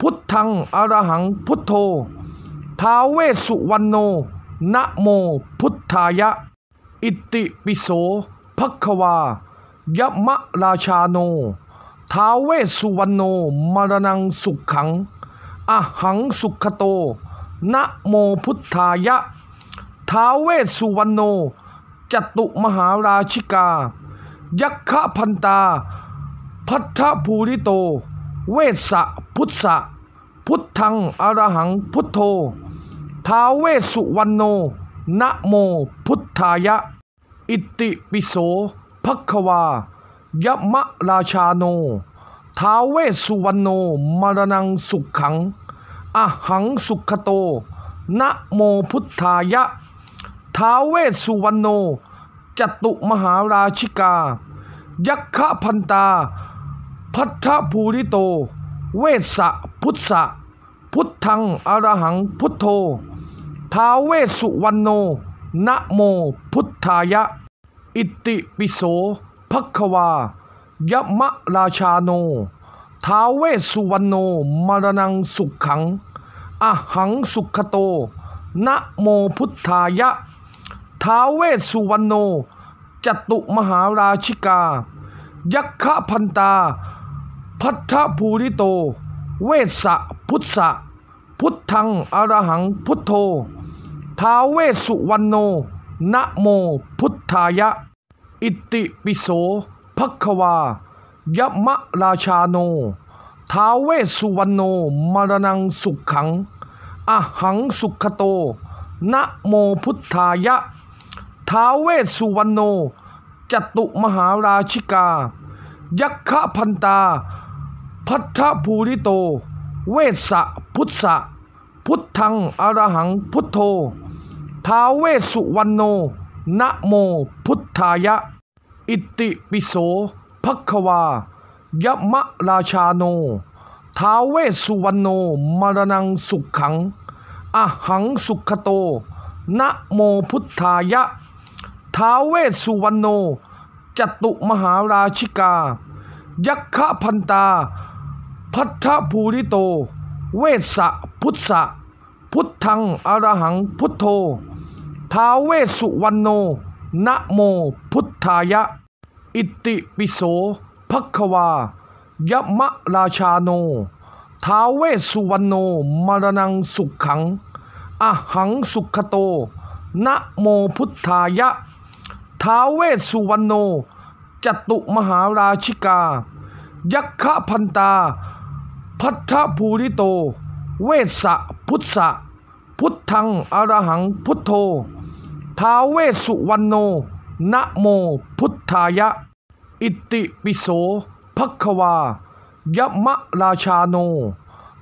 พุทธังอรหังพุทโธ ท้าเวสุวรรณโนนะโมพุทธายะ อิติปิโสภควา ยมะราชาโนท้าเวสุวรรณโนมรณังสุขขังอหังสุขโต นะโมพุทธายะ ท้าเวสุวรรณโนจตุมหาราชิกา ยักขะพันตาพัทธภูริโต เวสสะพุทธะพุทธังอรหังพุทโธ ท้าเวสุวรรณโนนะโมพุทธายะ อิติปิโสภควายะมะราชาโนท้าเวสุวรรณโนมรณังสุขขังอหังสุขโต นะโมพุทธายะ ท้าเวสุวรรณโนจตุมหาราชิกา ยักขะพันตาพัทธภูริโต เวสสะพุทธะพุทธังอรหังพุทโธ ท้าเวสุวรรณโนนะโมพุทธายะ อิติปิโสภควา ยมะราชาโนท้าเวสุวรรณโนมรณังสุขขังอหังสุขโตนะโมพุทธายะ ท้าเวสุวรรณโนจตุมหาราชิกา ยักขะพันตาพัทธภูริโต เวสสะพุทธะพุทธังอรหังพุทโธ ท้าเวสุวรรณโนนะโมพุทธายะ อิติปิโสภควา ยมะราชาโนท้าเวสุวรรณโนมรณังสุขขังอหังสุขโต นะโมพุทธายะ ท้าเวสุวรรณโนจตุมหาราชิกา ยักขะพันตาพัทธภูริโต เวสสะพุทธะพุทธังอรหังพุทโธ ท้าเวสุวรรณโนนะโมพุทธายะ อิติปิโสภควายะมะราชาโนท้าเวสุวรรณโนมรณังสุขขังอหังสุขโต นะโมพุทธายะ ท้าเวสุวรรณโนจตุมหาราชิกา ยักขะพันตาพัทธภูริโต เวสสะพุทธะพุทธังอรหังพุทโธ ท้าเวสุวรรณโนนะโมพุทธายะ อิติปิโสภควายะมะราชาโนท้าเวสุวรรณโนมรณังสุขขัง อหังสุขโต นะโมพุทธายะ ท้าเวสุวรรณโนจตุมหาราชิกา ยักขะพันตาพัทธภูริโต เวสสะพุทธะพุทธังอรหังพุทโธ ท้าเวสุวรรณโนนะโมพุทธายะ อิติปิโสภควายะมะราชาโน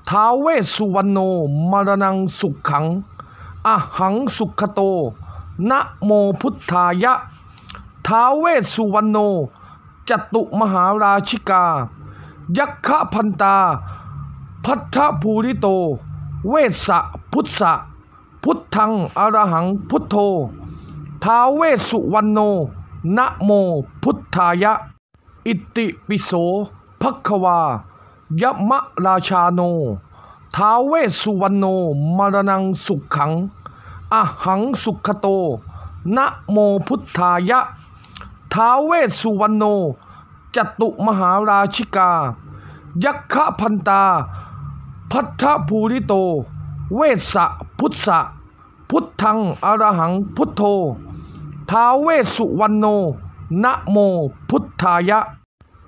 ท้าเวสุวรรณโนมรณังสุขขังอหังสุขโต นะโมพุทธายะ ท้าเวสุวรรณโนจตุมหาราชิกา ยักขะพันตาพัทธภูริโต เวสะพุทธะพุทธังอรหังพุทโธ ท้าเวสุวรรณโนนะโมพุทธายะ อิติปิโสภควายะมะราชาโนท้าเวสุวรรณโนมรณังสุขขังอหังสุขโต นะโมพุทธายะ ท้าเวสุวรรณโนจตุมหาราชิกา ยักขะพันตาพัทธภูริโต เวสสะพุทธะพุทธังอรหังพุทโธ ท้าเวสุวรรณโนนะโมพุทธายะ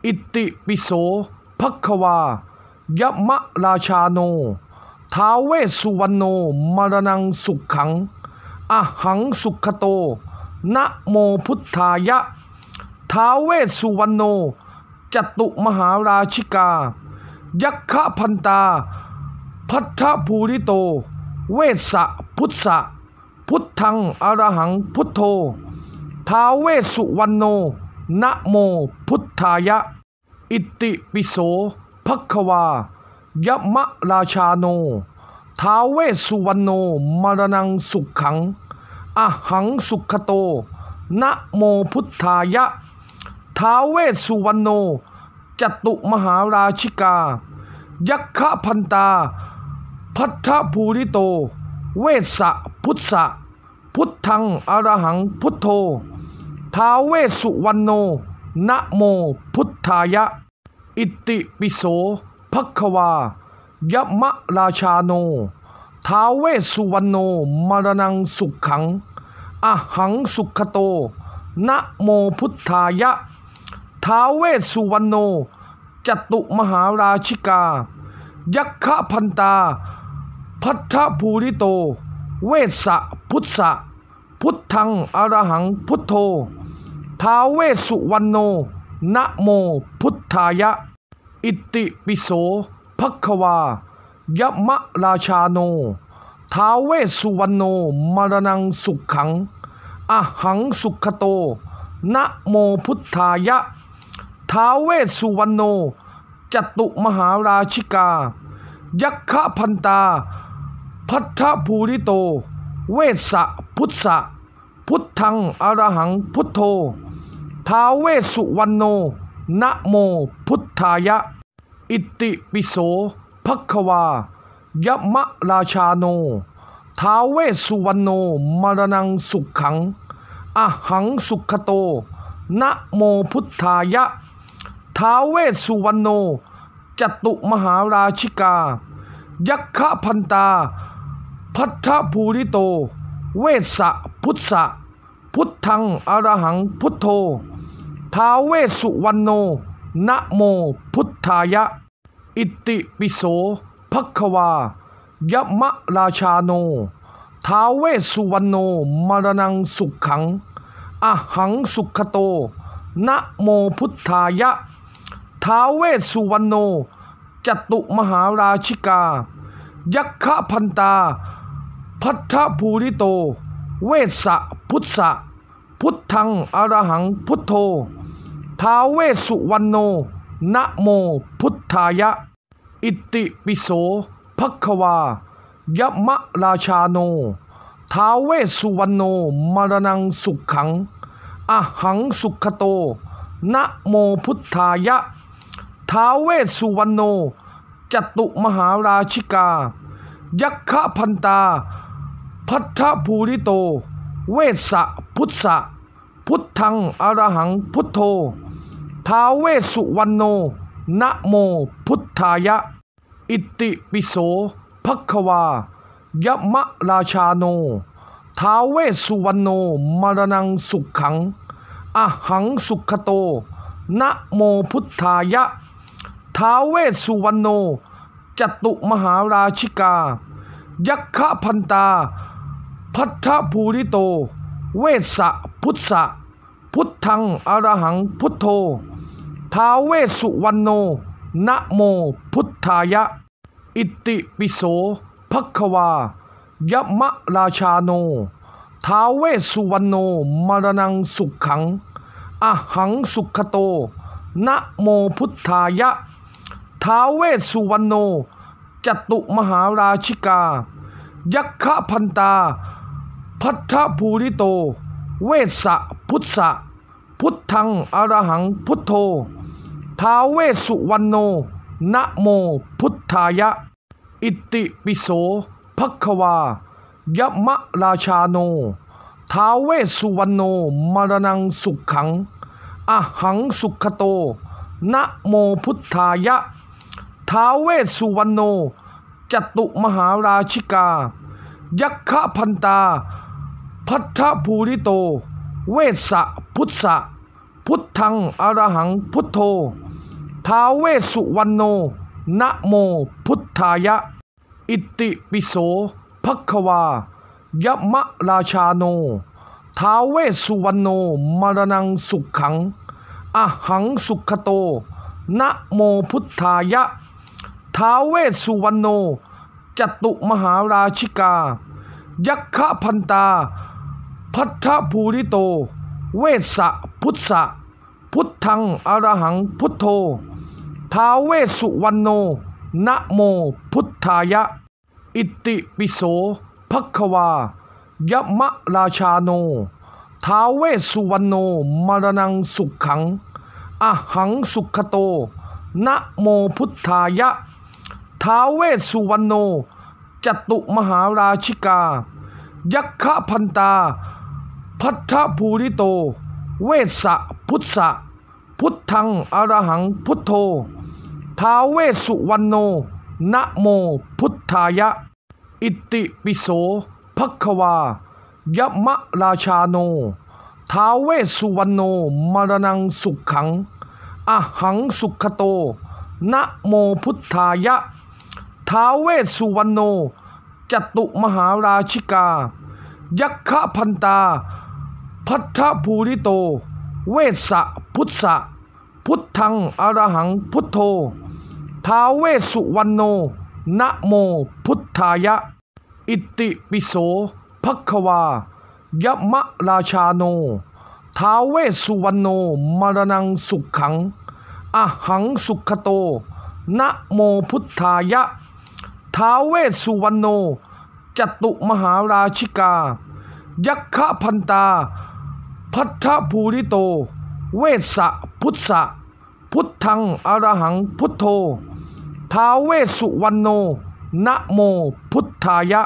อิติปิโสภควายะมะราชาโนท้าเวสุวรรณโนมรณังสุขขังอหังสุขโต นะโมพุทธายะ ท้าเวสุวรรณโนจตุมหาราชิกา ยักขะพันตาพัทธภูริโต เวสสะพุทธะพุทธังอรหังพุทโธ ท้าเวสุวรรณโนนะโมพุทธายะ อิติปิโสภควายะมะราชาโนท้าเวสุวรรณโนมรณังสุขขัง อหังสุขโต นะโมพุทธายะ ท้าเวสุวรรณโนจตุมหาราชิกา ยักขพันตาพัทธภูริโต เวสะพุทธะ พุทธังอรหัง พุทโธ ท้าเวสุวรรณโนนะโมพุทธายะ อิติปิโสภควา ยมะราชาโนท้าเวสุวรรณโนมรณังสุขขังอหังสุขโตนะโมพุทธายะ ท้าเวสุวรรณโนจตุมหาราชิกา ยักขะพันตาพัทธภูริโต เวสะพุทธะพุทธังอรหังพุทโธ ท้าเวสุวรรณโนนะโมพุทธายะ อิติปิโสภควา ยมะราชาโนท้าเวสุวรรณโนมรณังสุขขังอหังสุขโต นะโมพุทธายะ ท้าเวสุวรรณโนจตุมหาราชิกา ยักขะพันตาพัทธภูริโต เวสสะพุทธะ พุทธังอรหัง พุทโธ ท้าเวสุวรรณโนนะโมพุทธายะ อิติปิโสภควายะมะราชาโนท้าเวสุวรรณโนมรณังสุขขังอหังสุขโต นะโมพุทธายะ ท้าเวสุวรรณโนจตุมหาราชิกา ยักขพันตาพัทธภูริโต เวสะพุทธะ พุทธังอรหัง พุทโธ ท้าเวสุวรรณโนนะโมพุทธายะ อิติปิโสภควา ยมะราชาโนท้าเวสุวรรณโนมรณังสุขขังอหังสุขโต นะโมพุทธายะ ท้าเวสุวรรณโนจตุมหาราชิกา ยักขะพันตาพัทธภูริโต เวสะพุทธะพุทธังอรหังพุทโธ ท้าเวสุวรรณโนนะโมพุทธายะ อิติปิโสภควา ยมะราชาโนท้าเวสุวรรณโนมรณังสุขขังอหังสุขโต นะโมพุทธายะ ท้าเวสุวรรณโนจตุมหาราชิกา ยักขะพันตาพัทธภูริโตเวสสะพุทธะพุทธังอรหังพุทโธท้าเวสุวรรณโนนะโมพุทธายะ อิติปิโสภควายะมะราชาโนท้าเวสุวรรณโนมรณังสุขขังอหังสุขโตนะโมพุทธายะท้าเวสุวรรณโนจตุมหาราชิกา ยักขะพันตาพัทธภูริโต เวสะพุทธะ พุทธังอรหังพุทโธ ท้าเวสุวรรณโนนะโมพุทธายะ อิติปิโสภควา ยมะราชาโนท้าเวสุวรรณโนมรณังสุขขังอหังสุขโตนะโมพุทธายะ ท้าเวสุวรรณโนจตุมหาราชิกา ยักขะพันตาพัทธภูริโต เวสสะพุทธะพุทธังอรหังพุทโธ ท้าเวสุวรรณโนนะโมพุทธายะ อิติปิโสภควา ยมะราชาโนท้าเวสุวรรณโนมรณังสุขขังอหังสุขโต นะโมพุทธายะ ท้าเวสุวรรณโนจตุมหาราชิกา ยักขะพันตาพัทธภูริโต เวสะพุทธะ พุทธังอรหัง พุทโธ ท้าเวสุวรรณโนนะโมพุทธายะ อิติปิโสภควายะมะราชาโนท้าเวสุวรรณโนมรณังสุขขังอหังสุขโต นะโมพุทธายะ ท้าเวสุวรรณโนจตุมหาราชิกา ยักขพันตาพัทธภูริโต เวสสะพุทธะพุทธังอรหังพุทโธ ท้าเวสุวรรณโนนะโมพุทธายะ อิติปิโสภควายะมะราชาโนท้าเวสุวรรณโนมรณังสุขขัง อหังสุขโตนะโมพุทธายะ ท้าเวสุวรรณโนจตุมหาราชิกา ยักขะพันตาพัทธภูริโต เวสสะพุทธะพุทธังอรหังพุทโธ ท้าเวสุวรรณโนนะโมพุทธายะ อิติปิโสภควา ยมะราชาโนท้าเวสุวรรณโนมรณังสุขขังอหังสุขโต นะโมพุทธายะ ท้าเวสุวรรณโนจตุมหาราชิกา ยักขะพันตาพัทธภูริโต เวสะพุทธะ พุทธังอรหัง พุทโธ ท้าเวสุวรรณโนนะโมพุทธายะ อิติปิโสภควายะมะราชาโนท้าเวสุวรรณโนมรณังสุขขังอหังสุขโต นะโมพุทธายะ ท้าเวสุวรรณโนจตุมหาราชิกา ยักขะพันตาพัทธภูริโต เวสสะพุทธะพุทธังอรหังพุทโธ ท้าเวสุวรรณโนนะโมพุทธายะ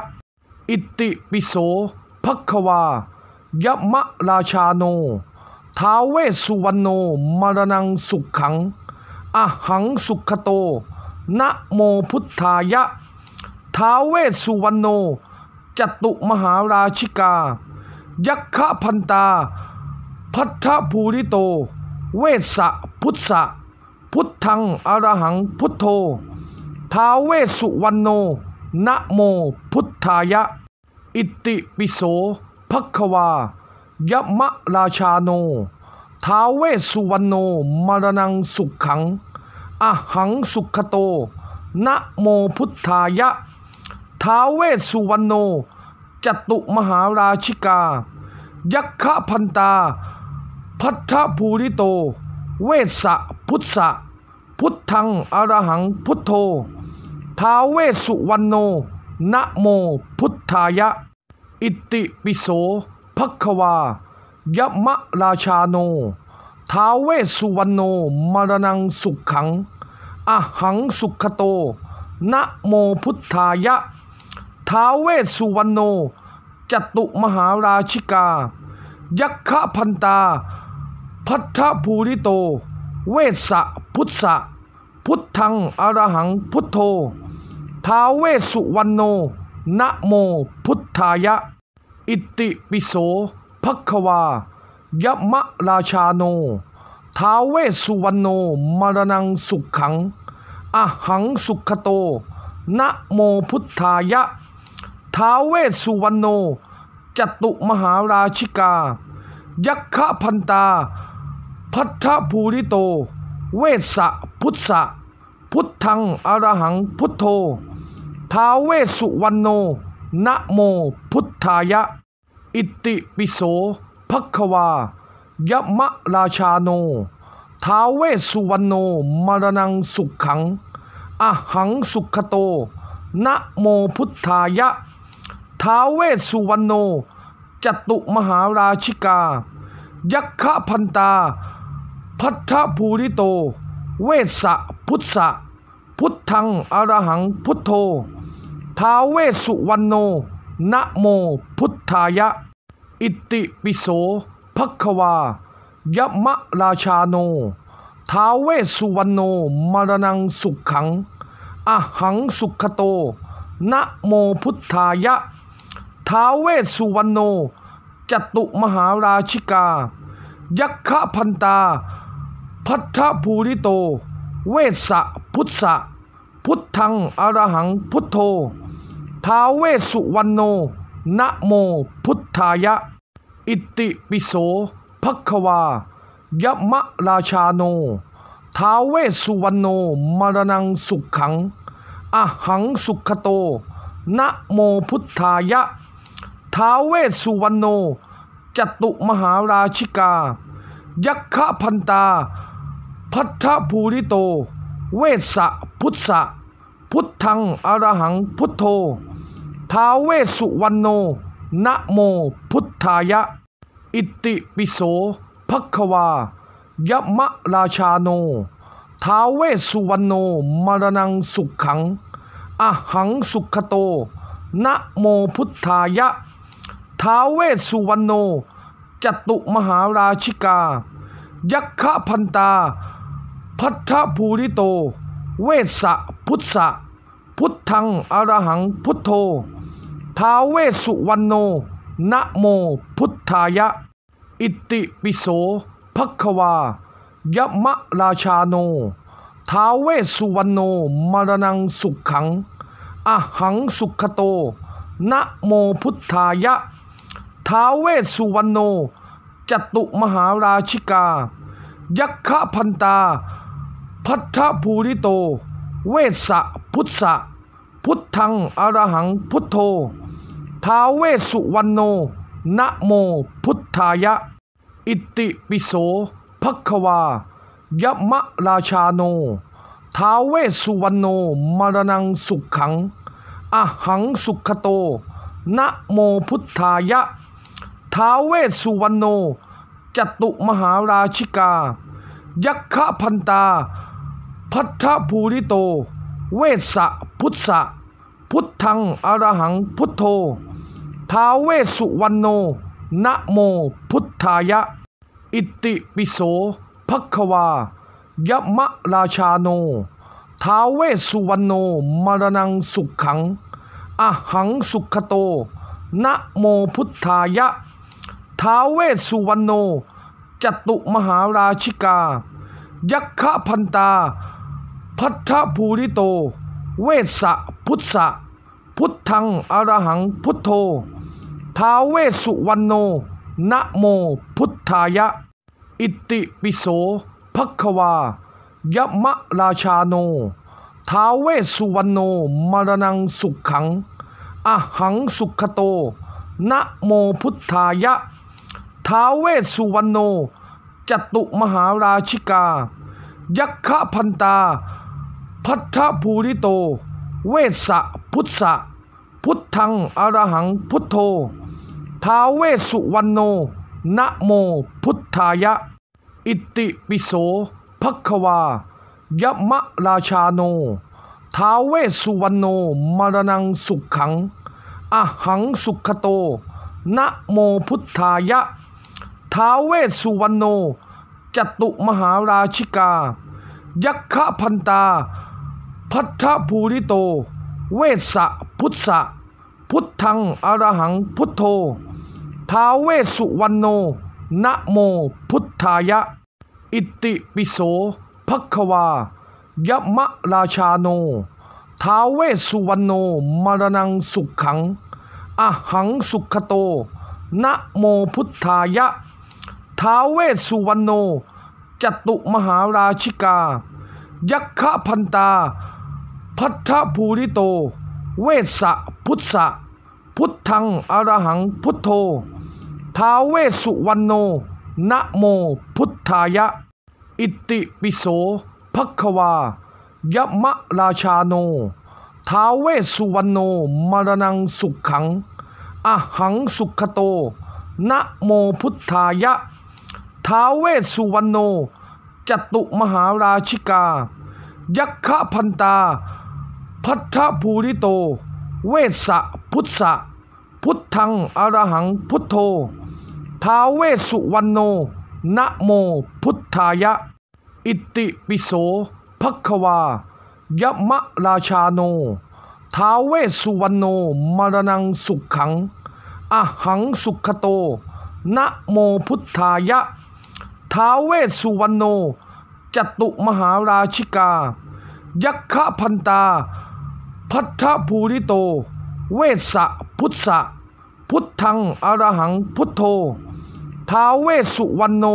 อิติปิโสภควายะมะราชาโนท้าเวสุวรรณโนมรณังสุขขังอหังสุขโต นะโมพุทธายะ ท้าเวสุวรรณโนจตุมหาราชิกา ยักขะพันตาพัทธภูริโต เวสสะพุทธะพุทธังอรหังพุทโธ ท้าเวสุวรรณโนนะโมพุทธายะ อิติปิโสภควายะมะราชาโนท้าเวสุวรรณโนมรณังสุขขังอหังสุขโต นะโมพุทธายะ ท้าเวสุวรรณโนจตุมหาราชิกา ยักขะพันตาพัทธภูริโต เวสะพุทธะพุทธังอรหังพุทโธ ท้าเวสุวรรณโนนะโมพุทธายะ อิติปิโสภควายะมะราชาโนท้าเวสุวรรณโนมรณังสุขขังอหังสุขโต นะโมพุทธายะ ท้าเวสุวรรณโนจตุมหาราชิกา ยักขะพันตาพัทธภูริโต เวสสะพุทธะพุทธัง อรหังพุทโธ ท้าเวสุวรรณโนนะโมพุทธายะ อิติปิโสภควายะมะราชาโนท้าเวสุวรรณโนมรณังสุขขังอหังสุขโต นะโมพุทธายะ ท้าเวสุวรรณโนจตุมหาราชิกา ยักขะพันตาพัทธภูริโต เวสสะพุทธะพุทธังอรหังพุทโธ ท้าเวสุวรรณโนนะโมพุทธายะ อิติปิโสภควายะมะราชาโนท้าเวสุวรรณโนมรณังสุขขังอหังสุขโต นะโมพุทธายะ ท้าเวสุวรรณโนจตุมหาราชิกา ยักขะพันตาพัทธภูริโต เวสะพุทธะ พุทธังอรหังพุทโธ ท้าเวสุวรรณโนนะโมพุทธายะ อิติปิโสภควา ยมะราชาโนท้าเวสุวรรณโนมรณังสุขขังอหังสุขโต นะโมพุทธายะ ท้าเวสุวรรณโนจตุมหาราชิกา ยักขะพันตาพัทธภูริโต เวสะพุทธะ พุทธังอรหังพุทโธ ท้าเวสุวรรณโนนะโมพุทธายะ อิติปิโสภควา ยมะราชาโนท้าเวสุวรรณโนมรณังสุขขังอหังสุขโต นะโมพุทธายะ ท้าเวสุวรรณโนจตุมหาราชิกา ยักขะพันตาพัทธภูริโต เวสสะพุทธะ พุทธังอรหังพุทโธ ท้าเวสุวรรณโนนะโมพุทธายะ อิติปิโสภควายะมะราชาโนท้าเวสุวรรณโนมรณังสุขขังอหังสุขโตนะโมพุทธายะ ท้าเวสุวรรณโนจตุมหาราชิกา ยักขพันตาพัทธภูริโต เวสะพุทธะ พุทธังอรหัง พุทโธ ท้าเวสุวรรณโนนะโมพุทธายะ อิติปิโสภควายมะราชาโนท้าเวสุวรรณโนมรณังสุขขังอหังสุขโตนะโมพุทธายะ ท้าเวสุวรรณโนจตุมหาราชิกา ยักขะพันตาพัทธภูริโต เวสสะพุทธะพุทธังอรหังพุทโธ ท้าเวสุวรรณโนนะโมพุทธายะ อิติปิโสภควา ยมะราชาโนท้าเวสุวรรณโนมรณังสุขขังอหังสุขโต นะโมพุทธายะ ท้าเวสุวรรณโนจตุมหาราชิกา ยักขะพันตาพัทธภูริโต เวสสะพุทธะ พุทธังอรหัง พุทโธ ท้าเวสุวรรณโนนะโมพุทธายะ อิติปิโสภควายะมะราชาโนท้าเวสุวรรณโนมรณังสุขขัง อหังสุขโต นะโมพุทธายะ ท้าเวสุวรรณโนจตุมหาราชิกา ยักขะพันตาพัทธภูริโต เวสสะพุทธะ พุทธังอรหังพุทโธ ท้าเวสุวรรณโนนะโมพุทธายะ อิติปิโสภควา ยมะราชาโนท้าเวสุวรรณโนมรณังสุขขังอหังสุขโตนะโมพุทธายะ ท้าเวสุวรรณโนจตุมหาราชิกา ยักขะพันตาพัทธภูริโต เวสสะ พุทธะพุทธังอรหังพุทโธ ท้าเวสุวรรณโนนะโมพุทธายะ อิติปิโสภควา ยมะราชาโนท้าเวสุวรรณโนมรณังสุขขังอหังสุขโต นะโมพุทธายะ ท้าเวสุวรรณโนจตุมหาราชิกา ยักขะพันตาพัทธภูริโต เวสะพุทธะ พุทธังอรหัง พุทโธ ท้าเวสุวรรณโนนะโมพุทธายะ อิติปิโสภควายะมะราชาโนท้าเวสุวรรณโนมรณังสุขขังอหังสุขโต นะโมพุทธายะ ท้าเวสุวรรณโนจตุมหาราชิกา ยักขะพันตาพัทธภูริโต เวสสะพุทธะพุทธังอรหังพุทโธ ท้าเวสุวรรณโนนะโมพุทธายะ อิติปิโสภควายะมะราชาโนท้าเวสุวรรณโนมรณังสุขขัง อหังสุขโตนะโมพุทธายะ ท้าเวสุวรรณโนจตุมหาราชิกา ยักขะพันตาพัทธภูริโต เวสสะพุทธะพุทธังอรหังพุทโธ ท้าเวสุวรรณโนนะโมพุทธายะ อิติปิโสภควายะมะราชาโนท้าเวสุวรรณโนมรณังสุขขังอหังสุขโต นะโมพุทธายะ ท้าเวสุวรรณโนจตุมหาราชิกา ยักขพันตาพัทธภูริโต เวสะพุทธะพุทธังอรหังพุทโธ ท้าเวสุวรรณโน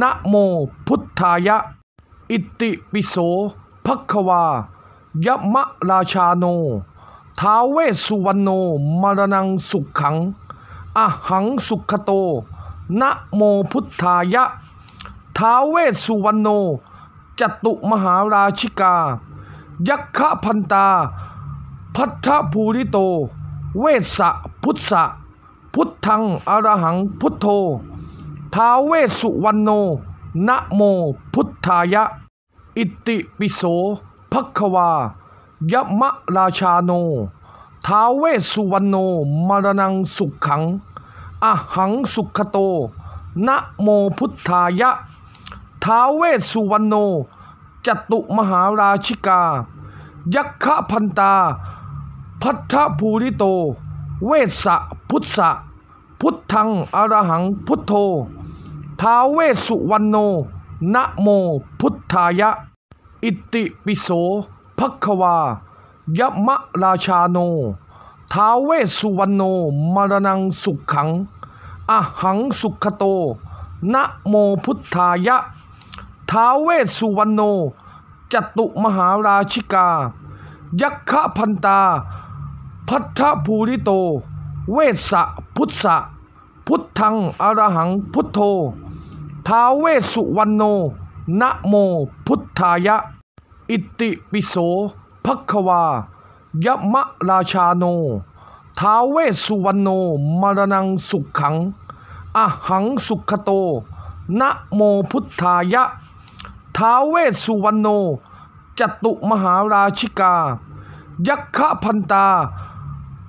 นะโมพุทธายะ อิติปิโสภควายะมะราชาโนท้าเวสุวรรณโนมรณังสุขขังอหังสุขโตนะโมพุทธายะ ท้าเวสุวรรณโนจตุมหาราชิกา ยักขะพันตาพัทธภูริโต เวสสะพุทธะพุทธังอรหังพุทโธ ท้าเวสุวรรณโนนะโมพุทธายะ อิติปิโสภควายะมะราชาโนท้าเวสุวรรณโนมรณังสุขขังอหังสุขโต นะโมพุทธายะ ท้าเวสุวรรณโนจตุมหาราชิกา ยักขะพันตาพัทธภูริโต เวสะพุทธะพุทธังอรหังพุทโธ ท้าเวสุวรรณโนนะโมพุทธายะ อิติปิโสภควายะมะราชาโนท้าเวสุวรรณโนมรณังสุขขังอหังสุขโต นะโมพุทธายะ ท้าเวสุวรรณโนจตุมหาราชิกา ยักขพันตาพัทธภูริโต เวสะพุทธะ พุทธังอรหังพุทโธ ท้าเวสุวรรณโนนะโมพุทธายะ อิติปิโสภควายะมะราชาโนท้าเวสุวรรณโนมรณังสุขขังอหังสุขโต นะโมพุทธายะ ท้าเวสุวรรณโนจตุมหาราชิกา ยักขะพันตา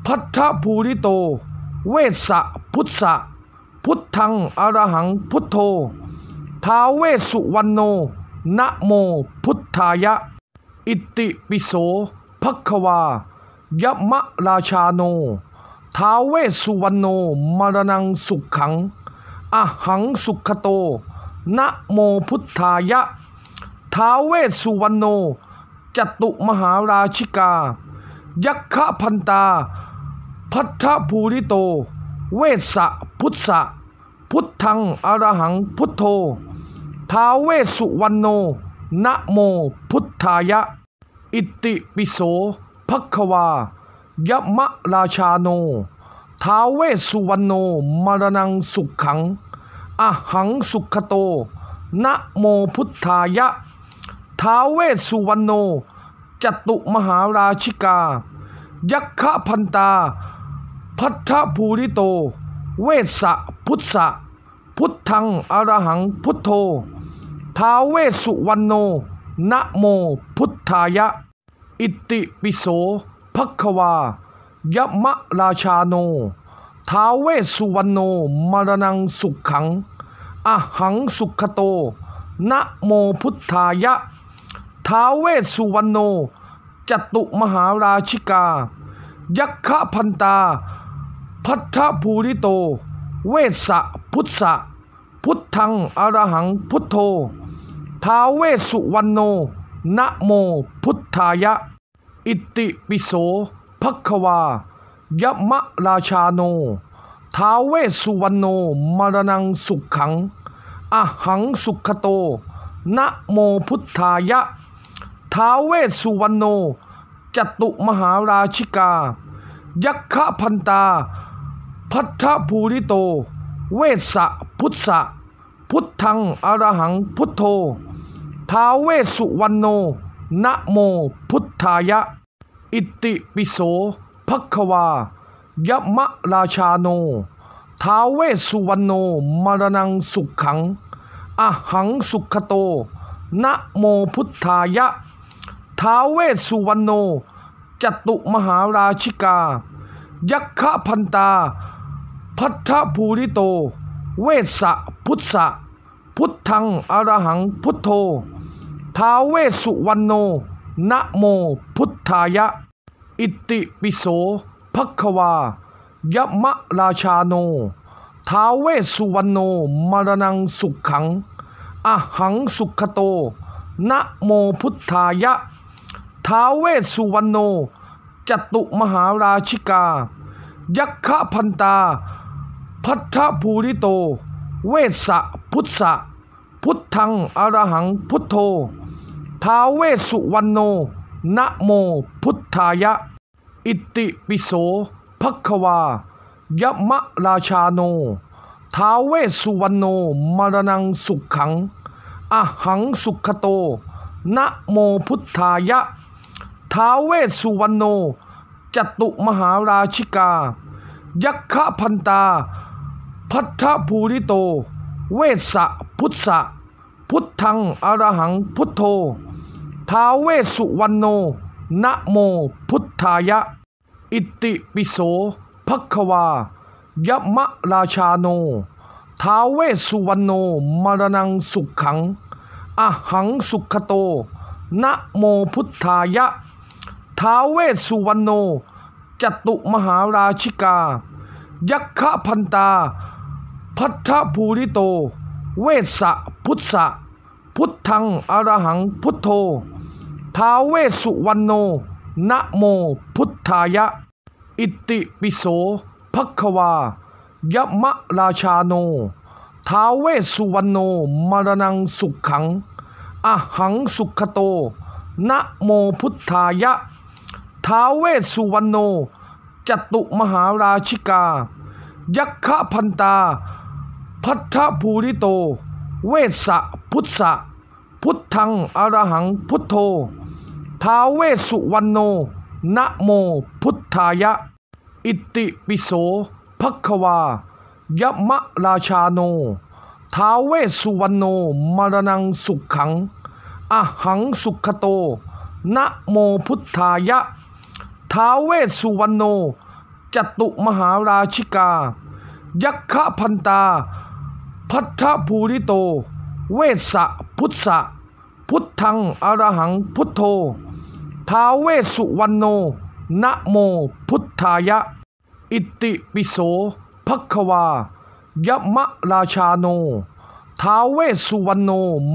พัทธภูริโต เวสสะพุทธะ พุทธังอรหัง พุทโธ ท้าเวสุวรรณโนนะโมพุทธายะ อิติปิโสภควา ยมะราชาโนท้าเวสุวรรณโนมรณังสุขขังอหังสุขโต นะโมพุทธายะ ท้าเวสุวรรณโนจตุมหาราชิกา ยักขะพันตาพัทธภูริโต เวสสะพุทธะพุทธังอรหังพุทโธ ท้าเวสุวรรณโนนะโมพุทธายะ อิติปิโสภควายะมะราชาโนท้าเวสุวรรณโนมรณังสุขขังอหังสุขโต นะโมพุทธายะ ท้าเวสุวรรณโนจตุมหาราชิกา ยักขพันตาพัทธภูริโต เวสะพุทธะพุทธังอรหังพุทโธ ท้าเวสุวรรณโนนะโมพุทธายะ อิติปิโสภควายมะราชาโนท้าเวสุวรรณโนมรณังสุขขังอหังสุขโต นะโมพุทธายะ ท้าเวสุวรรณโนจตุมหาราชิกา ยักขะพันตาพัทธภูริโต เวสะพุทธะพุทธังอรหังพุทโธ ท้าเวสุวรรณโนนะโมพุทธายะ อิติปิโสภควา ยมะราชาโนท้าเวสุวรรณโนมรณังสุขขังอหังสุขโต นะโมพุทธายะ ท้าเวสุวรรณโนจตุมหาราชิกา ยักขะพันตาพัทธภูริโต เวสสะพุทธะ พุทธังอรหัง พุทโธ ท้าเวสุวรรณโนนะโมพุทธายะ อิติปิโสภควายะมะราชาโนท้าเวสุวรรณโนมรณังสุขขัง อะหังสุขโต นะโมพุทธายะ ท้าเวสุวรรณโนจตุมหาราชิกา ยักขะพันตาพัทธภูริโต เวสะพุทธะ พุทธังอรหัง พุทโธ ท้าเวสุวรรณโนนะโมพุทธายะ อิติปิโสภควา ยมะราชาโนท้าเวสุวรรณโนมรณังสุขขัง อหังสุขโตนะโมพุทธายะ ท้าเวสุวรรณโนจตุมหาราชิกา ยักขะพันตาพัทธภูริโต เวสสพุทธะพุทธังอรหังพุทโธ ท้าเวสุวรรณโนนะโมพุทธายะ อิติปิโสภควา ยมะราชาโนท้าเวสุวรรณโนมรณังสุขขังอหังสุขโต นะโมพุทธายะ ท้าเวสุวรรณโนจตุมหาราชิกา ยักขะพันตาพัทธภูริโต เวสสะพุทธะพุทธังอรหังพุทโธ ท้าเวสุวรรณโนนะโมพุทธายะ อิติปิโสภควายะมะราชาโนท้าเวสุวรรณโนมรณังสุขขังอหังสุขโต นะโมพุทธายะ ท้าเวสุวรรณโนจตุมหาราชิกา ยักขพันตาพัทธภูริโต เวสสะพุทธะพุทธังอรหังพุทโธ ท้าเวสุวรรณโนนะโมพุทธายะ อิติปิโสภควายะมะราชาโนท้าเวสุวรรณโนมรณังสุขขังอหังสุขโตนะโมพุทธายะ ท้าเวสุวรรณโนจตุมหาราชิกา ยักขะพันตาพัทธภูริโต เวสสะพุทธะพุทธัง อรหังพุทโธ ท้าเวสุวรรณโนนะโมพุทธายะ อิติปิโสภควา ยมะราชาโนท้าเวสุวรรณโนมรณังสุขขังอหังสุขโต นะโมพุทธายะ ท้าเวสุวรรณโนจตุมหาราชิกา ยักขะพันตาพัทธภูริโต เวสะพุทธะพุทธังอรหังพุทโธ ท้าเวสุวรรณโนนะโมพุทธายะ อิติปิโสภควายะมะราชาโนท้าเวสุวรรณโน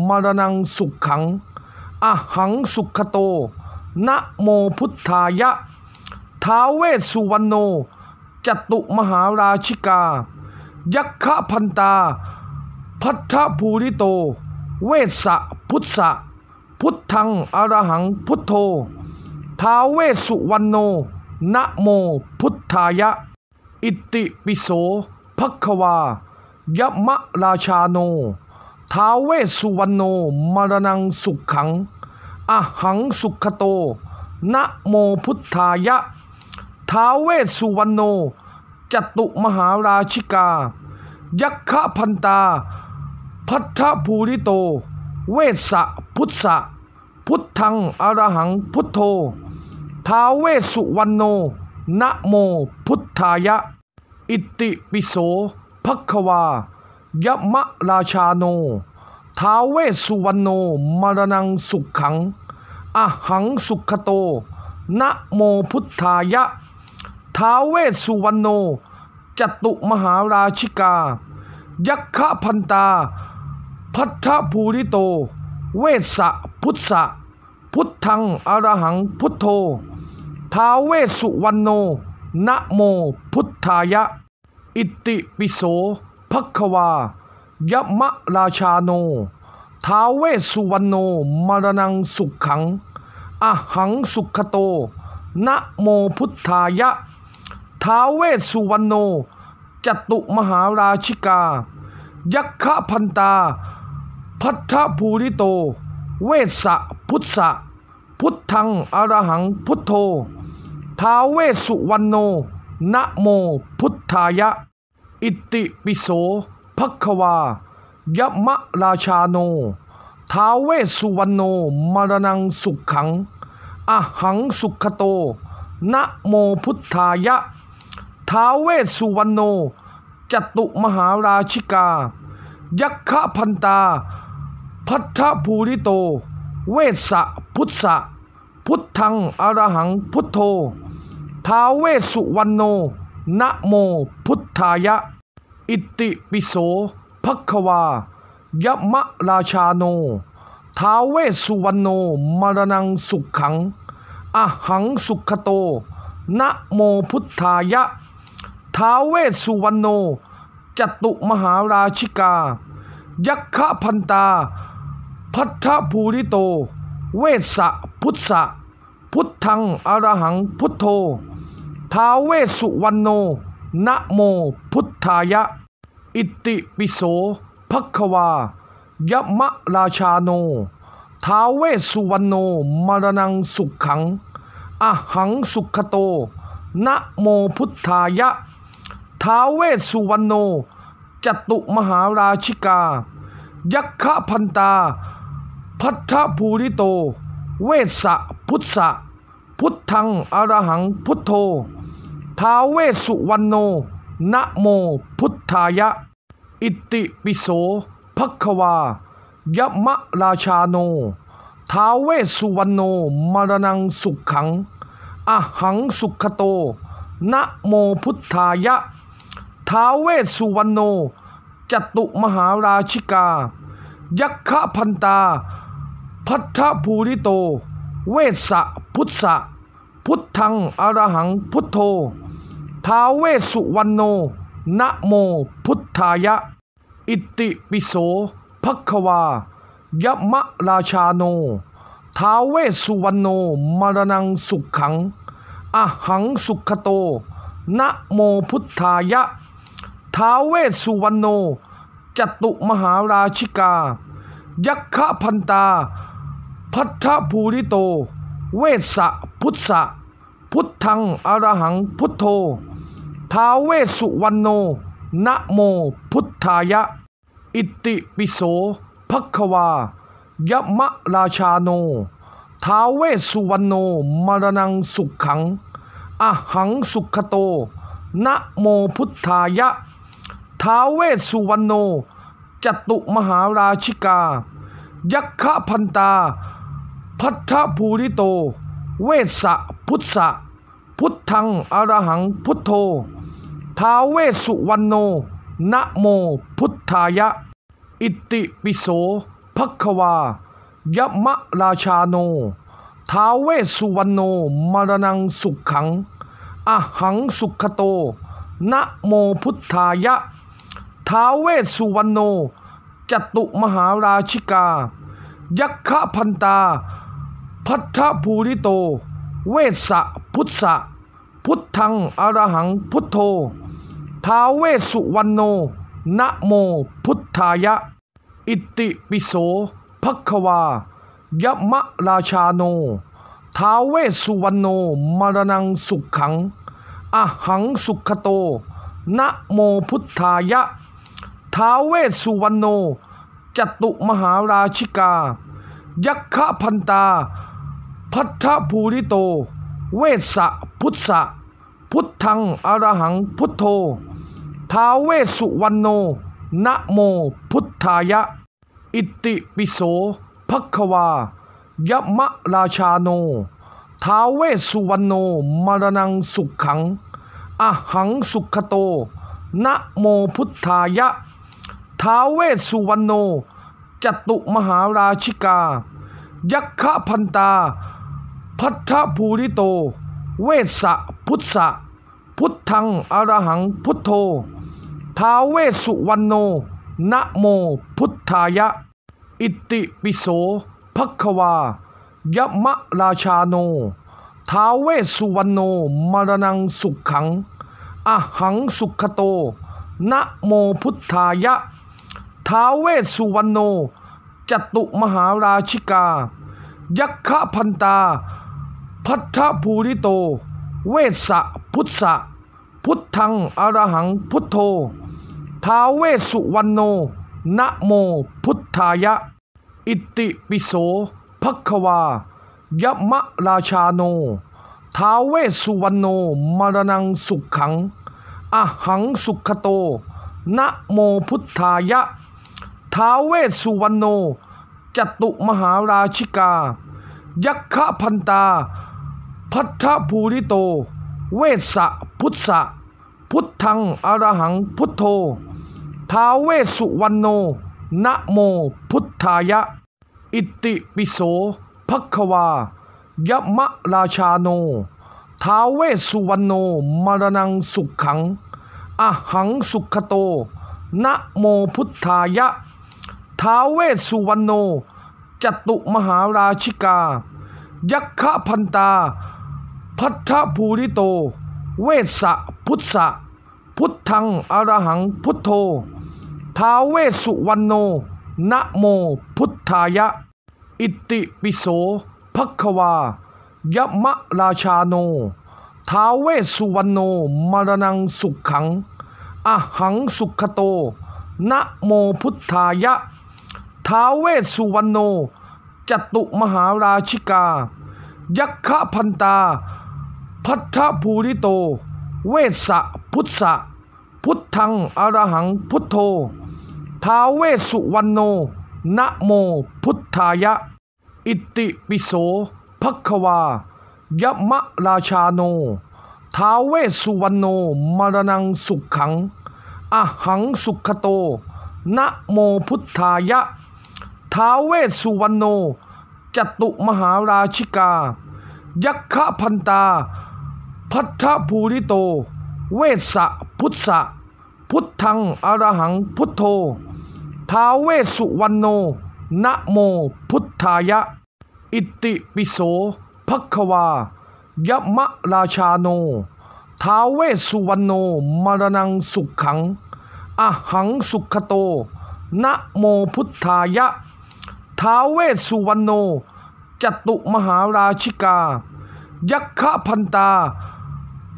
มรณังสุขขังอหังสุขโต นะโมพุทธายะ ท้าเวสุวรรณโนจตุมหาราชิกา ยักขะพันตาพัทธภูริโต เวสสะพุทธะพุทธังอรหังพุทโธ ท้าเวสุวรรณโนนะโมพุทธายะ อิติปิโสภควา ยมะราชาโนท้าเวสุวรรณโนมรณังสุขขังอหังสุขโต นะโมพุทธายะ ท้าเวสุวรรณโนจตุมหาราชิกา ยักขะพันตาพัทธภูริโต เวสสะพุทธะพุทธังอรหังพุทโธ ท้าเวสุวรรณโนนะโมพุทธายะ อิติปิโสภควายะมะราชาโนท้าเวสุวรรณโนมรณังสุขขังอหังสุขโต นะโมพุทธายะ ท้าเวสุวรรณโนจตุมหาราชิกา ยักขพันตาพัทธภูริโต เวสะพุทธะพุทธังอรหังพุทโธ ท้าเวสุวรรณโนนะโมพุทธายะ อิติปิโสภควา ยมะราชาโนท้าเวสุวรรณโนมรณังสุขขังอหังสุขโต นะโมพุทธายะ ท้าเวสุวรรณโนจตุมหาราชิกา ยักขะพันตาพัทธภูริโต เวสสะพุทธะพุทธังอรหังพุทโธ ท้าเวสุวรรณโนนะโมพุทธายะ อิติปิโสภควายะมะราชาโนท้าเวสุวรรณโนมรณังสุขขังอหังสุขโต นะโมพุทธายะ ท้าเวสุวรรณโนจตุมหาราชิกา ยักขะพันตาพัทธภูริโต เวสสะพุทธะพุทธังอรหังพุทโธ ท้าเวสุวรรณโนนะโมพุทธายะ อิติปิโสภควายะมะราชาโนท้าเวสุวรรณโนมรณังสุขขังอหังสุขโต นะโมพุทธายะ ท้าเวสุวรรณโนจตุมหาราชิกา ยักขพันตาพัทธภูริโต เวสะพุทธะ พุทธังอรหัง พุทโธ ท้าเวสุวรรณโนนะโมพุทธายะ อิติปิโส ภควายะมะราชาโนท้าเวสุวรรณโนมรณังสุขขังอหังสุขโตนะโมพุทธายะ ท้าเวสุวรรณโนจตุมหาราชิกา ยักขะพันตาพัทธภูริโต เวสะพุทธะ พุทธังอรหัง พุทโธ ท้าเวสุวรรณโนนะโมพุทธายะ อิติปิโสภควา ยมะราชาโนท้าเวสุวรรณโนมรณังสุขขังอหังสุขโต นะโมพุทธายะ ท้าเวสุวรรณโนจตุมหาราชิกา ยักขะพันตาพัทธภูริโต เวสสะพุทธะพุทธังอรหังพุทโธ ท้าเวสุวรรณโนนะโมพุทธายะ อิติปิโสภควายะมะราชาโนท้าเวสุวรรณโนมรณังสุขขังอหังสุขโต นะโมพุทธายะ ท้าเวสุวรรณโนจตุมหาราชิกา ยักขะพันตาพัทธภูริโต เวสะพุทธะ พุทธังอรหัง พุทโธ ท้าเวสุวรรณโนนะโมพุทธายะ อิติปิโสภควายมะราชาโนท้าเวสุวรรณโนมรณังสุขขังอหังสุขโต นะโมพุทธายะ ท้าเวสุวรรณโนจตุมหาราชิกา ยักขะพันตาพัทธภูริโต เวสะพุทธะพุทธังอรหังพุทโธ ท้าเวสุวรรณโนนะโมพุทธายะ อิติปิโสภควา ยมะราชาโนท้าเวสุวรรณโนมรณังสุขขังอหังสุขโต นะโมพุทธายะ ท้าเวสุวรรณโนจตุมหาราชิกา ยักขะพันตาพัทธภูริโตเวสสะพุทธะพุทธังอรหังพุทโธท้าเวสุวรรณโนนะโมพุทธายะ อิติปิโสภควายะมะราชาโนท้าเวสุวรรณโนมรณังสุขขังอหังสุขโตนะโมพุทธายะท้าเวสุวรรณโนจตุมหาราชิกา ยักขพันตาพัทธภูริโต เวสะพุทธะ พุทธังอรหัง พุทโธ ท้าเวสุวรรณโนนะโมพุทธายะ อิติปิโสภควา ยมะราชาโนท้าเวสุวรรณโนมรณังสุขขังอหังสุขโตนะโมพุทธายะ ท้าเวสุวรรณโนจตุมหาราชิกา ยักขะพันตาพัทธภูริโต เวสสะพุทธะพุทธัง อรหังพุทโธ ท้าเวสุวรรณโนนะโมพุทธายะ อิติปิโสภควายะมะราชาโนท้าเวสุวรรณโนมรณังสุขขัง อหังสุขโต นะโมพุทธายะ ท้าเวสุวรรณโนจตุมหาราชิกา ยักขะพันตาพัทธภูริโต เวสะพุทธะ พุทธังอรหัง พุทโธ ท้าเวสุวรรณโนนะโมพุทธายะ อิติปิโสภควายะมะราชาโนท้าเวสุวรรณโนมรณังสุขขังอหังสุขโต นะโมพุทธายะ ท้าเวสุวรรณโนจตุมหาราชิกา ยักขพันตาพัทธภูริโต เวสสะพุทธะพุทธังอรหังพุทโธ ท้าเวสุวรรณโนนะโมพุทธายะ อิติปิโสภควายะมะราชาโนท้าเวสุวรรณโนมรณังสุขขังอหังสุขโตนะโมพุทธายะ ท้าเวสุวรรณโนจตุมหาราชิกา ยักขะพันตาพัทธภูริโต เวสสะพุทธะพุทธังอรหังพุทโธ ท้าเวสุวรรณโนนะโมพุทธายะ อิติปิโสภควา ยมะราชาโนท้าเวสุวรรณโนมรณังสุขขังอหังสุขโต นะโมพุทธายะ ท้าเวสุวรรณโนจตุมหาราชิกา ยักขะพันตาพัทธภูริโต เวสะพุทธะ พุทธังอรหัง พุทโธ ท้าเวสุวรรณโนนะโมพุทธายะ อิติปิโสภควายะมะราชาโนท้าเวสุวรรณโนมรณังสุขขังอหังสุขโต นะโมพุทธายะ ท้าเวสุวรรณโนจตุมหาราชิกา ยักขะพันตาพัทธภูริโต เวสสะพุทธะพุทธังอรหังพุทโธ ท้าเวสุวรรณโนนะโมพุทธายะ อิติปิโสภควายะมะราชาโนท้าเวสุวรรณโนมรณังสุขขังอหังสุขโต นะโมพุทธายะ ท้าเวสุวรรณโนจตุมหาราชิกา ยักขะพันตา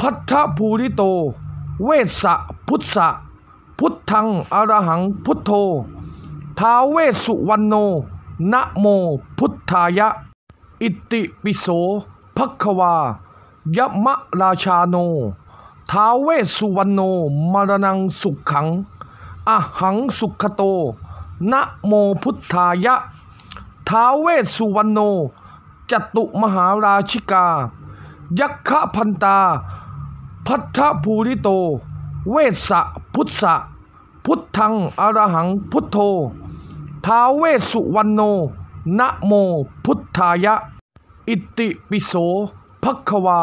พัทธภูริโต เวสสะพุทธะพุทธังอรหังพุทโธ ท้าเวสุวรรณโนนะโมพุทธายะ อิติปิโสภควายะมะราชาโนท้าเวสุวรรณโนมรณังสุขขังอหังสุขโต นะโมพุทธายะ ท้าเวสุวรรณโนจตุมหาราชิกา ยักขพันตาพัทธภูริโต เวสะพุทธะ พุทธังอรหัง พุทโธ ท้าเวสุวรรณโนนะโมพุทธายะ อิติปิโสภควา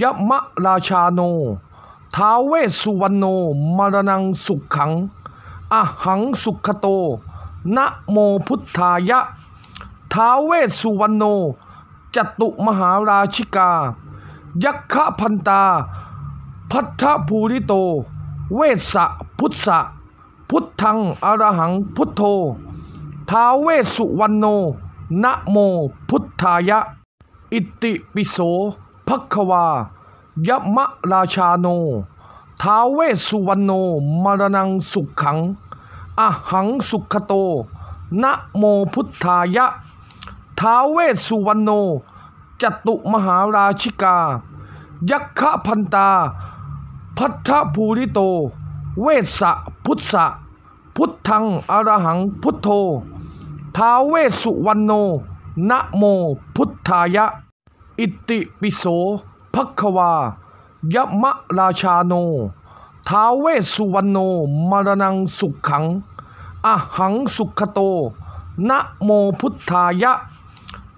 ยะมะราชาโนท้าเวสุวรรณโนมรณังสุขขังอหังสุขโตนะโมพุทธายะ ท้าเวสุวรรณโนจตุมหาราชิกา ยักขะพันตาพัทธภูริโต เวสสะพุทธะพุทธังอรหังพุทโธ ท้าเวสุวรรณโนนะโมพุทธายะ อิติปิโสภควายะมะราชาโนท้าเวสุวรรณโนมรณังสุขขังอหังสุขโต นะโมพุทธายะ ท้าเวสุวรรณโนจตุมหาราชิกา ยักขะพันตาพัทธภูริโต เวสสะพุทธะพุทธังอรหังพุทโธ ท้าเวสุวรรณโนนะโมพุทธายะ อิติปิโสภควายะมะราชาโนท้าเวสุวรรณโนมรณังสุขขังอหังสุขโต นะโมพุทธายะ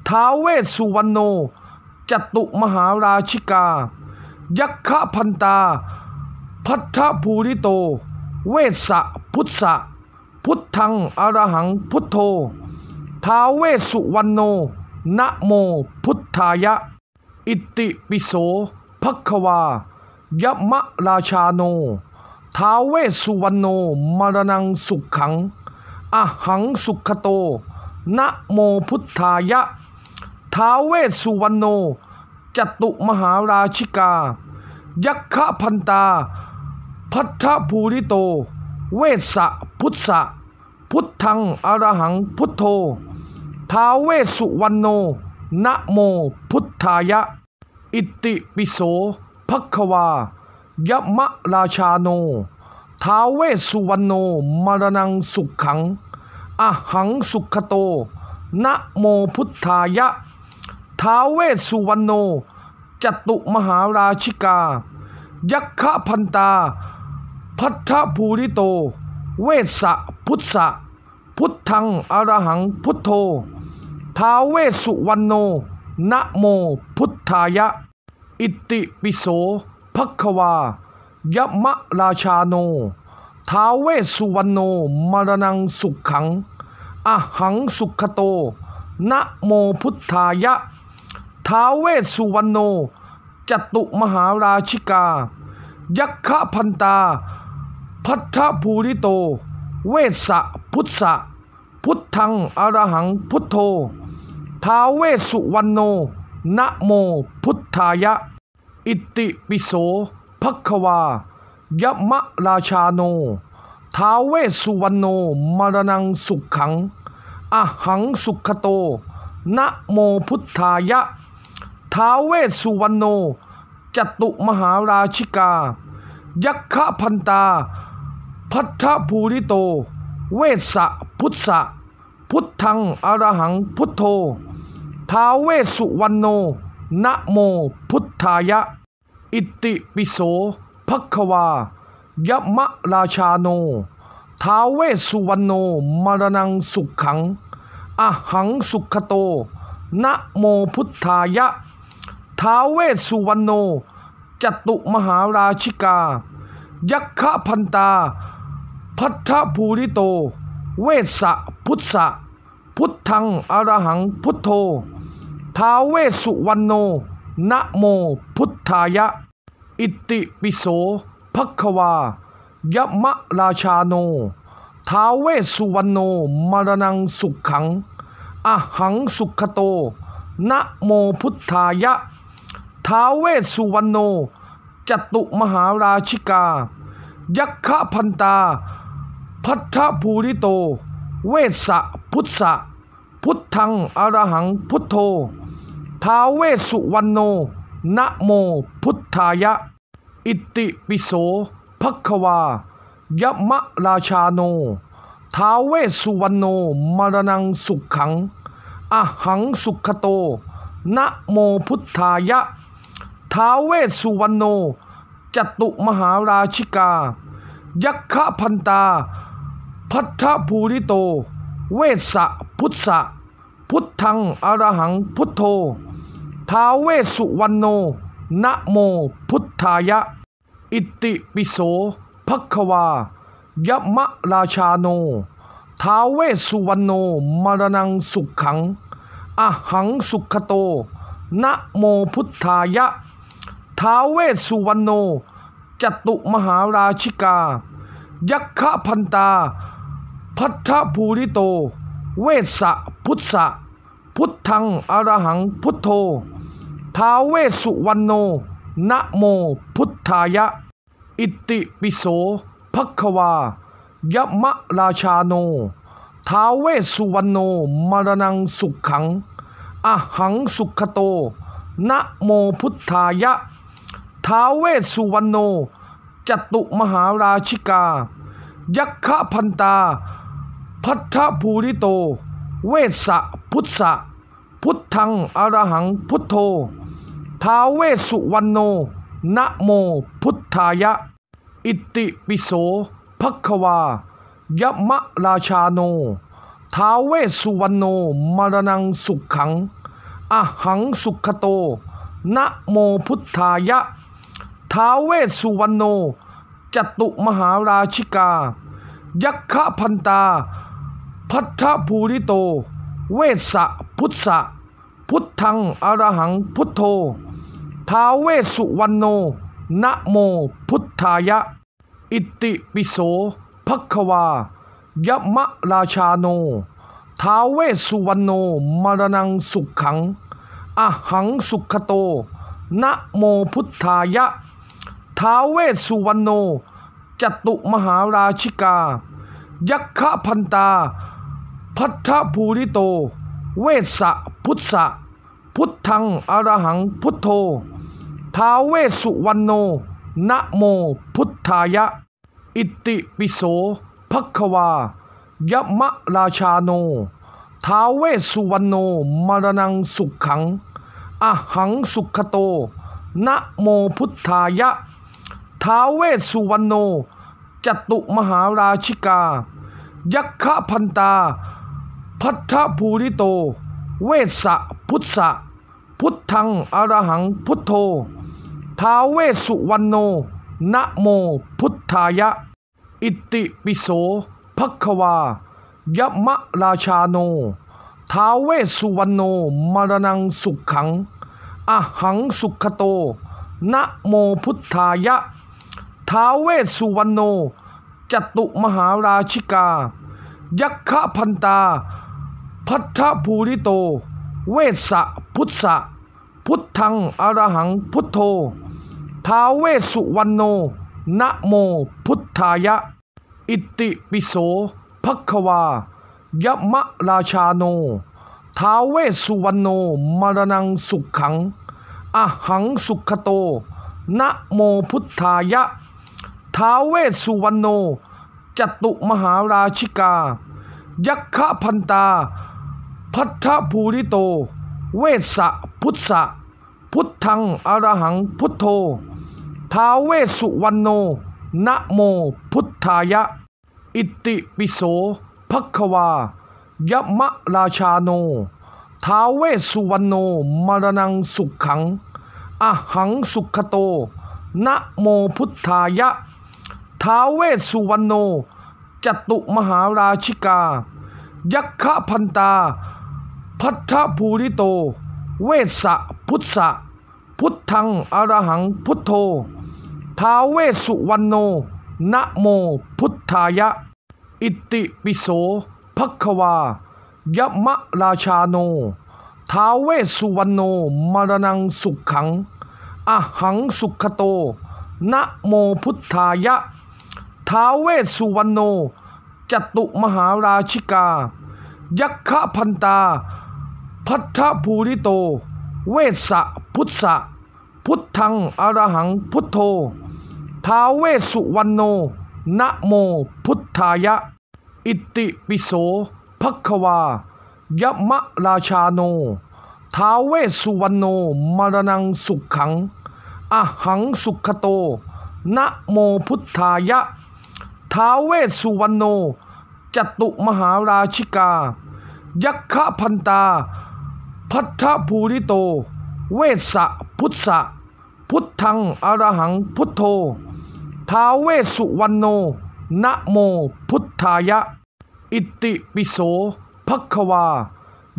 ท้าเวสุวรรณโนจตุมหาราชิกา ยักขะพันตาพัทธภูริโต เวสะพุทธะ พุทธังอรหังพุทโธ ท้าเวสุวรรณโนนะโมพุทธายะ อิติปิโสภควา ยมะราชาโนท้าเวสุวรรณโนมรณังสุขขัง อหังสุขโต นะโมพุทธายะ ท้าเวสุวรรณโนจตุมหาราชิกา ยักขะพันตาพัทธภูริโต เวสะพุทธะ พุทธังอรหัง พุทโธ ท้าเวสุวรรณโนนะโมพุทธายะ อิติปิโสภควา ยมะราชาโนท้าเวสุวรรณโนมรณังสุขขังอหังสุขโต นะโมพุทธายะ ท้าเวสุวรรณโนจตุมหาราชิกา ยักขะพันตาพัทธภูริโต เวสสะพุทธะ พุทธังอรหังพุทโธ ท้าเวสุวรรณโนนะโมพุทธายะ อิติปิโส ภควายะมะราชาโนท้าเวสุวรรณโนมรณังสุขขังอหังสุขโตนะโมพุทธายะ ท้าเวสุวรรณโนจตุมหาราชิกา ยักขพันตาพัทธภูริโต เวสะพุทธะ พุทธังอรหัง พุทโธ ท้าเวสุวรรณโนนะโมพุทธายะ อิติปิโสภควา ยมะราชาโนท้าเวสุวรรณโนมรณังสุขขังอหังสุขโตนะโมพุทธายะ ท้าเวสุวรรณโนจตุมหาราชิกา ยักขะพันตาพัทธภูริโต เวสสะพุทธะพุทธังอรหังพุทโธ ท้าเวสุวรรณโนนะโมพุทธายะ อิติปิโสภควา ยมะราชาโนท้าเวสุวรรณโนมรณังสุขขังอหังสุขโต นะโมพุทธายะ ท้าเวสุวรรณโนจตุมหาราชิกา ยักขะพันตาพัทธภูริโต เวสะพุทธะ พุทธังอรหัง พุทโธ ท้าเวสุวรรณโนนะโมพุทธายะ อิติปิโสภควายะมะราชาโนท้าเวสุวรรณโนมรณังสุขขังอหังสุขโต นะโมพุทธายะ ท้าเวสุวรรณโนจตุมหาราชิกา ยักขพันตาพัทธภูริโต เวสสะพุทธะ พุทธังอรหัง พุทโธ ท้าเวสุวรรณโนนะโมพุทธายะ อิติปิโสภควา ยมะราชาโนท้าเวสุวรรณโนมรณังสุขขังอหังสุขโตนะโมพุทธายะ ท้าเวสุวรรณโนจตุมหาราชิกา ยักขะพันตาพัทธภูริโต เวสสะพุทธะพุทธังอรหังพุทโธ ท้าเวสุวรรณโนนะโมพุทธายะ อิติปิโสภควายะมะราชาโนท้าเวสุวรรณโนมรณังสุขขังอหังสุขโต นะโมพุทธายะ ท้าเวสุวรรณโนจตุมหาราชิกา ยักขะพันตาพัทธภูริโต เวสะพุทธะ พุทธังอรหัง พุทโธ ท้าเวสุวรรณโนนะโมพุทธายะ อิติปิโสภควายะมะราชาโนท้าเวสุวรรณโนมรณังสุขขังอหังสุขโต นะโมพุทธายะ ท้าเวสุวรรณโนจตุมหาราชิกา ยักขะพันตาพัทธภูริโต เวสสะพุทธะพุทธังอรหังพุทโธ ท้าเวสุวรรณโนนะโมพุทธายะ อิติปิโสภควายะมะราชาโนท้าเวสุวรรณโนมรณังสุขขัง อหังสุขโตนะโมพุทธายะ ท้าเวสุวรรณโนจตุมหาราชิกา ยักขะพันตาพัทธภูริโต เวสสะพุทธะพุทธังอรหังพุทโธ ท้าเวสุวรรณโนนะโมพุทธายะ อิติปิโสภควายะมะราชาโนท้าเวสุวรรณโนมรณังสุขขังอหังสุขโต นะโมพุทธายะ ท้าเวสุวรรณโนจตุมหาราชิกา ยักขะพันตาพัทธภูริโต เวสะพุทธะพุทธังอรหังพุทโธ ท้าเวสุวรรณโนนะโมพุทธายะ อิติปิโสภควายะมะราชาโนท้าเวสุวรรณโนมรณังสุขขังอหังสุขโต นะโมพุทธายะ ท้าเวสุวรรณโนจตุมหาราชิกา ยักขะพันตาพัทธภูริโต เวสสะพุทธะพุทธังอรหังพุทโธ ท้าเวสุวรรณโนนะโมพุทธายะ อิติปิโสภควา ยมะราชาโนท้าเวสุวรรณโนมรณังสุขขังอหังสุขโต นะโมพุทธายะ ท้าเวสุวรรณโนจตุมหาราชิกา ยักขะพันตาพัทธภูริโต เวสสะพุทธะพุทธังอรหังพุทโธ ท้าเวสุวรรณโนนะโมพุทธายะ อิติปิโสภควายะมะราชาโนท้าเวสุวรรณโนมรณังสุขขังอหังสุขโต นะโมพุทธายะ ท้าเวสุวรรณโนจตุมหาราชิกา ยักขะพันตาพัทธภูริโต เวสสะพุทธะพุทธังอรหังพุทโธ ท้าเวสุวรรณโนนะโมพุทธายะ อิติปิโสภควา ยมะราชาโนท้าเวสุวรรณโนมรณังสุขขัง อหังสุขโตนะโมพุทธายะ ท้าเวสุวรรณโนจตุมหาราชิกา ยักขะพันตาพัทธภูริโต เวสสะพุทธะพุทธังอรหังพุทโธ ท้าเวสุวรรณโนนะโมพุทธายะ อิติปิโสภควายะมะราชาโนท้าเวสุวรรณโนมรณังสุขขังอหังสุขโต นะโมพุทธายะ ท้าเวสุวรรณโนจตุมหาราชิกา ยักขะพันตาพัทธภูริโต เวสะพุทธะพุทธังอรหังพุทโธ ท้าเวสุวรรณโนนะโมพุทธายะ อิติปิโสภควายะมะราชาโนท้าเวสุวรรณโนมรณังสุขขังอหังสุขโต นะโมพุทธายะ ท้าเวสุวรรณโนจตุมหาราชิกา ยักขะพันตาพัทธภูริโต เวสสะพุทธะพุทธังอรหังพุทโธ ท้าเวสุวรรณโนนะโมพุทธายะ อิติปิโสภควา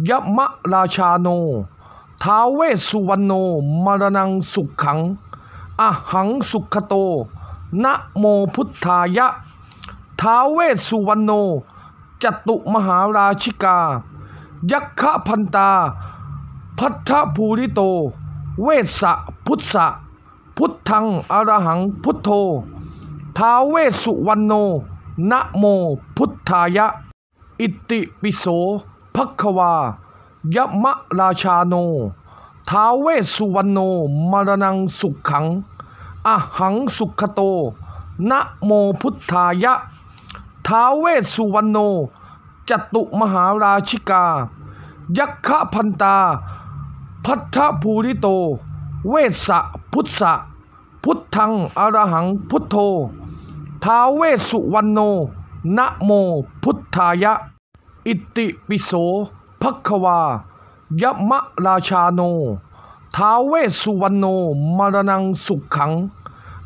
ยมะราชาโนท้าเวสุวรรณโนมรณังสุขขังอหังสุขโต นะโมพุทธายะ ท้าเวสุวรรณโนจตุมหาราชิกา ยักขะพันตาพัทธภูริโต เวสะพุทธะ พุทธังอรหัง พุทโธ ท้าเวสุวรรณโนนะโมพุทธายะ อิติปิโสภควายะมะราชาโนท้าเวสุวรรณโนมรณังสุขขังอหังสุขโต นะโมพุทธายะ ท้าเวสุวรรณโนจตุมหาราชิกา ยักขะพันตาพัทธภูริโต เวสสะพุทธะพุทธังอรหังพุทโธ ท้าเวสุวรรณโนนะโมพุทธายะ อิติปิโสภควา ยมะราชาโนท้าเวสุวรรณโนมรณังสุขขัง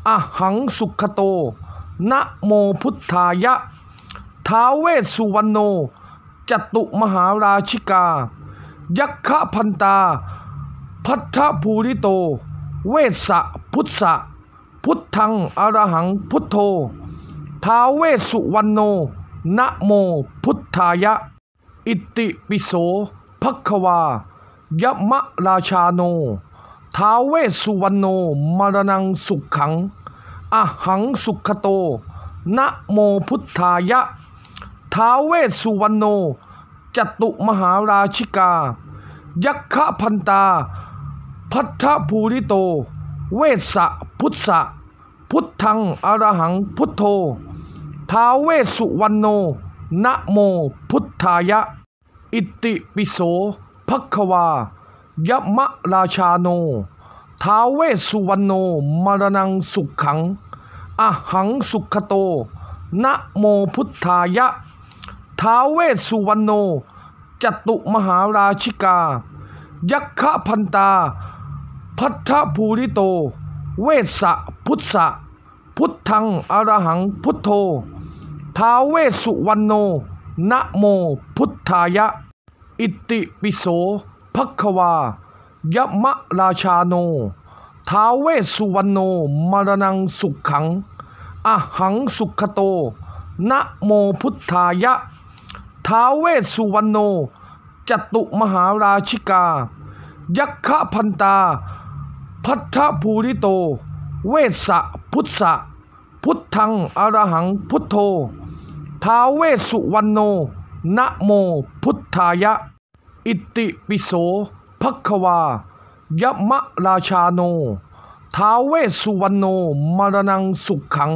อหังสุขโตนะโมพุทธายะ ท้าเวสุวรรณโนจตุมหาราชิกา ยักขะพันตาพัทธภูริโต เวสสะพุทธะพุทธังอรหังพุทโธ ท้าเวสุวรรณโนนะโมพุทธายะ อิติปิโสภควายะมะราชาโนท้าเวสุวรรณโนมรณังสุขขังอหังสุขโต นะโมพุทธายะ ท้าเวสุวรรณโนจตุมหาราชิกา ยักขะพันตาพัทธภูริโต เวสะพุทธะ พุทธังอรหัง พุทโธ ท้าเวสุวรรณโนนะโมพุทธายะ อิติปิโสภควายะมะราชาโนท้าเวสุวรรณโนมรณังสุขขังอหังสุขโต นะโมพุทธายะ ท้าเวสุวรรณโนจตุมหาราชิกา ยักขะพันตาพัทธภูริโต เวสสะพุทธะพุทธังอรหังพุทโธ ท้าเวสุวรรณโนนะโมพุทธายะ อิติปิโสภควายะมะราชาโนท้าเวสุวรรณโนมรณังสุขขังอหังสุขโต นะโมพุทธายะ ท้าเวสุวรรณโนจตุมหาราชิกา ยักขะพันตาพัทธภูริโต เวสะพุทธะพุทธังอรหังพุทโธ ท้าเวสุวรรณโนนะโมพุทธายะ อิติปิโสภควายะมะราชาโนท้าเวสุวรรณโนมรณังสุขขัง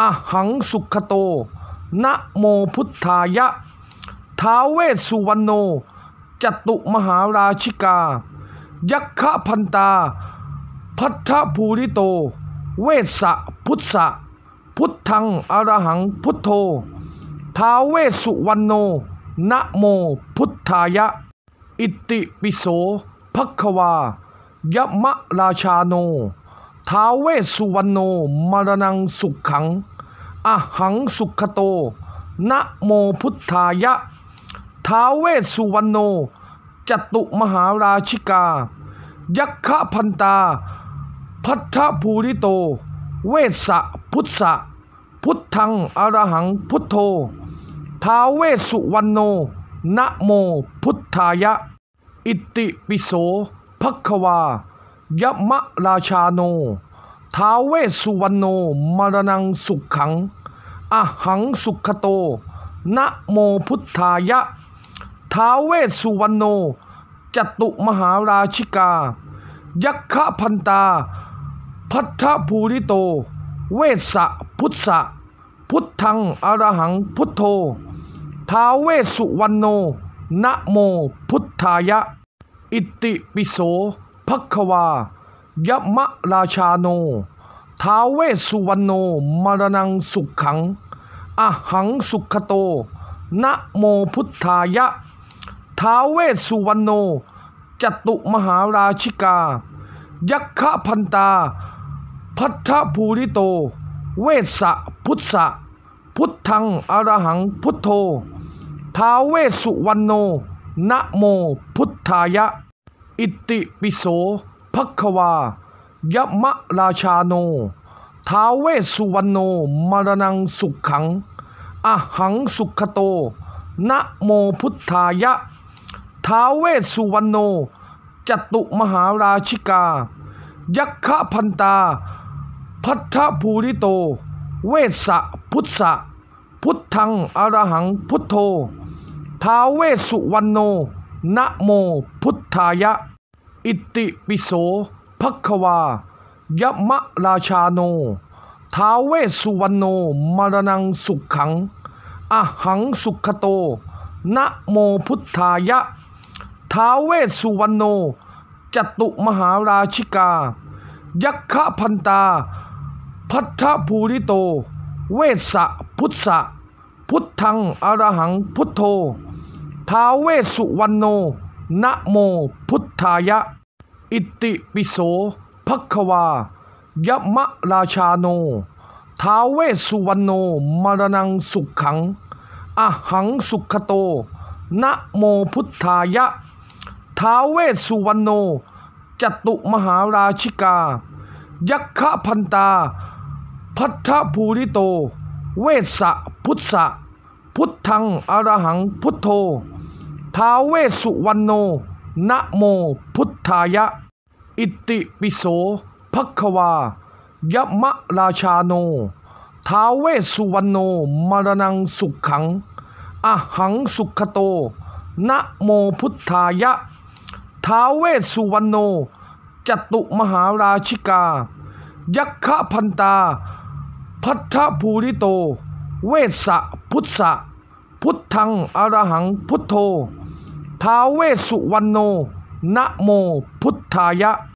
อหังสุขโต นะโมพุทธายะ ท้าเวสุวรรณโนจตุมหาราชิกา ยักขพันตาพัทธภูริโต เวสะพุทธะ พุทธังอรหัง พุทโธ ท้าเวสุวรรณโนนะโมพุทธายะ อิติปิโสภควายะมะราชาโนท้าเวสุวรรณโนมรณังสุขขังอหังสุขโตนะโมพุทธายะ ท้าเวสุวรรณโนจตุมหาราชิกา ยักขะพันตาพัทธภูริโต เวสะพุทธะ พุทธังอรหังพุทโธ ท้าเวสุวรรณโนนะโมพุทธายะ อิติปิโสภควา ยมะราชาโนท้าเวสุวรรณโนมรณังสุขขังอหังสุขโต นะโมพุทธายะ ท้าเวสุวรรณโนจตุมหาราชิกา ยักขะพันตาพัทธภูริโต เวสสะพุทธะ พุทธังอรหัง พุทโธ ท้าเวสุวรรณโนนะโมพุทธายะ อิติปิโสภควายะมะราชาโนท้าเวสุวรรณโนมรณังสุขขังอหังสุขโต นะโมพุทธายะ ท้าเวสุวรรณโนจตุมหาราชิกา ยักขะพันตาพัทธภูริโต เวสะพุทธะพุทธังอรหังพุทโธ ท้าเวสุวรรณโนนะโมพุทธายะ อิติปิโสภควา ยมะราชาโนท้าเวสุวรรณโนมรณังสุขขังอหังสุขโต นะโมพุทธายะ ท้าเวสุวรรณโนจตุมหาราชิกา ยักขะพันตาพัทธภูริโต เวสะพุทธะพุทธังอรหังพุทโธ ท้าเวสุวรรณโนนะโมพุทธายะ อิติปิโสภควา ยมะราชาโนท้าเวสุวรรณโนมรณังสุขขังอหังสุขโต นะโมพุทธายะ ท้าเวสุวรรณโนจตุมหาราชิกา ยักขะพันตาพัทธภูริโต เวสสะพุทธะ พุทธังอรหังพุทโธ ท้าเวสุวรรณโนนะโมพุทธายะ อิติปิโสภควายะมะราชาโนท้าเวสุวรรณโนมรณังสุขขังอะหังสุขโต นะโมพุทธายะ ท้าเวสุวรรณโนจตุมหาราชิกา ยักขะพันตาพัทธภูริโต เวสะพุทธะ พุทธังอรหัง พุทโธ ท้าเวสุวรรณโนนะโมพุทธายะ อิติปิโสภควายะมะราชาโนท้าเวสุวรรณโนมรณังสุขขังอหังสุขโตนะโมพุทธายะ ท้าเวสุวรรณโนจตุมหาราชิกา ยักขะพันตาพัทธภูริโต เวสสพุทธะพุทธังอรหังพุทโธทาเวสุวรรณโนนะโมพุทธายะ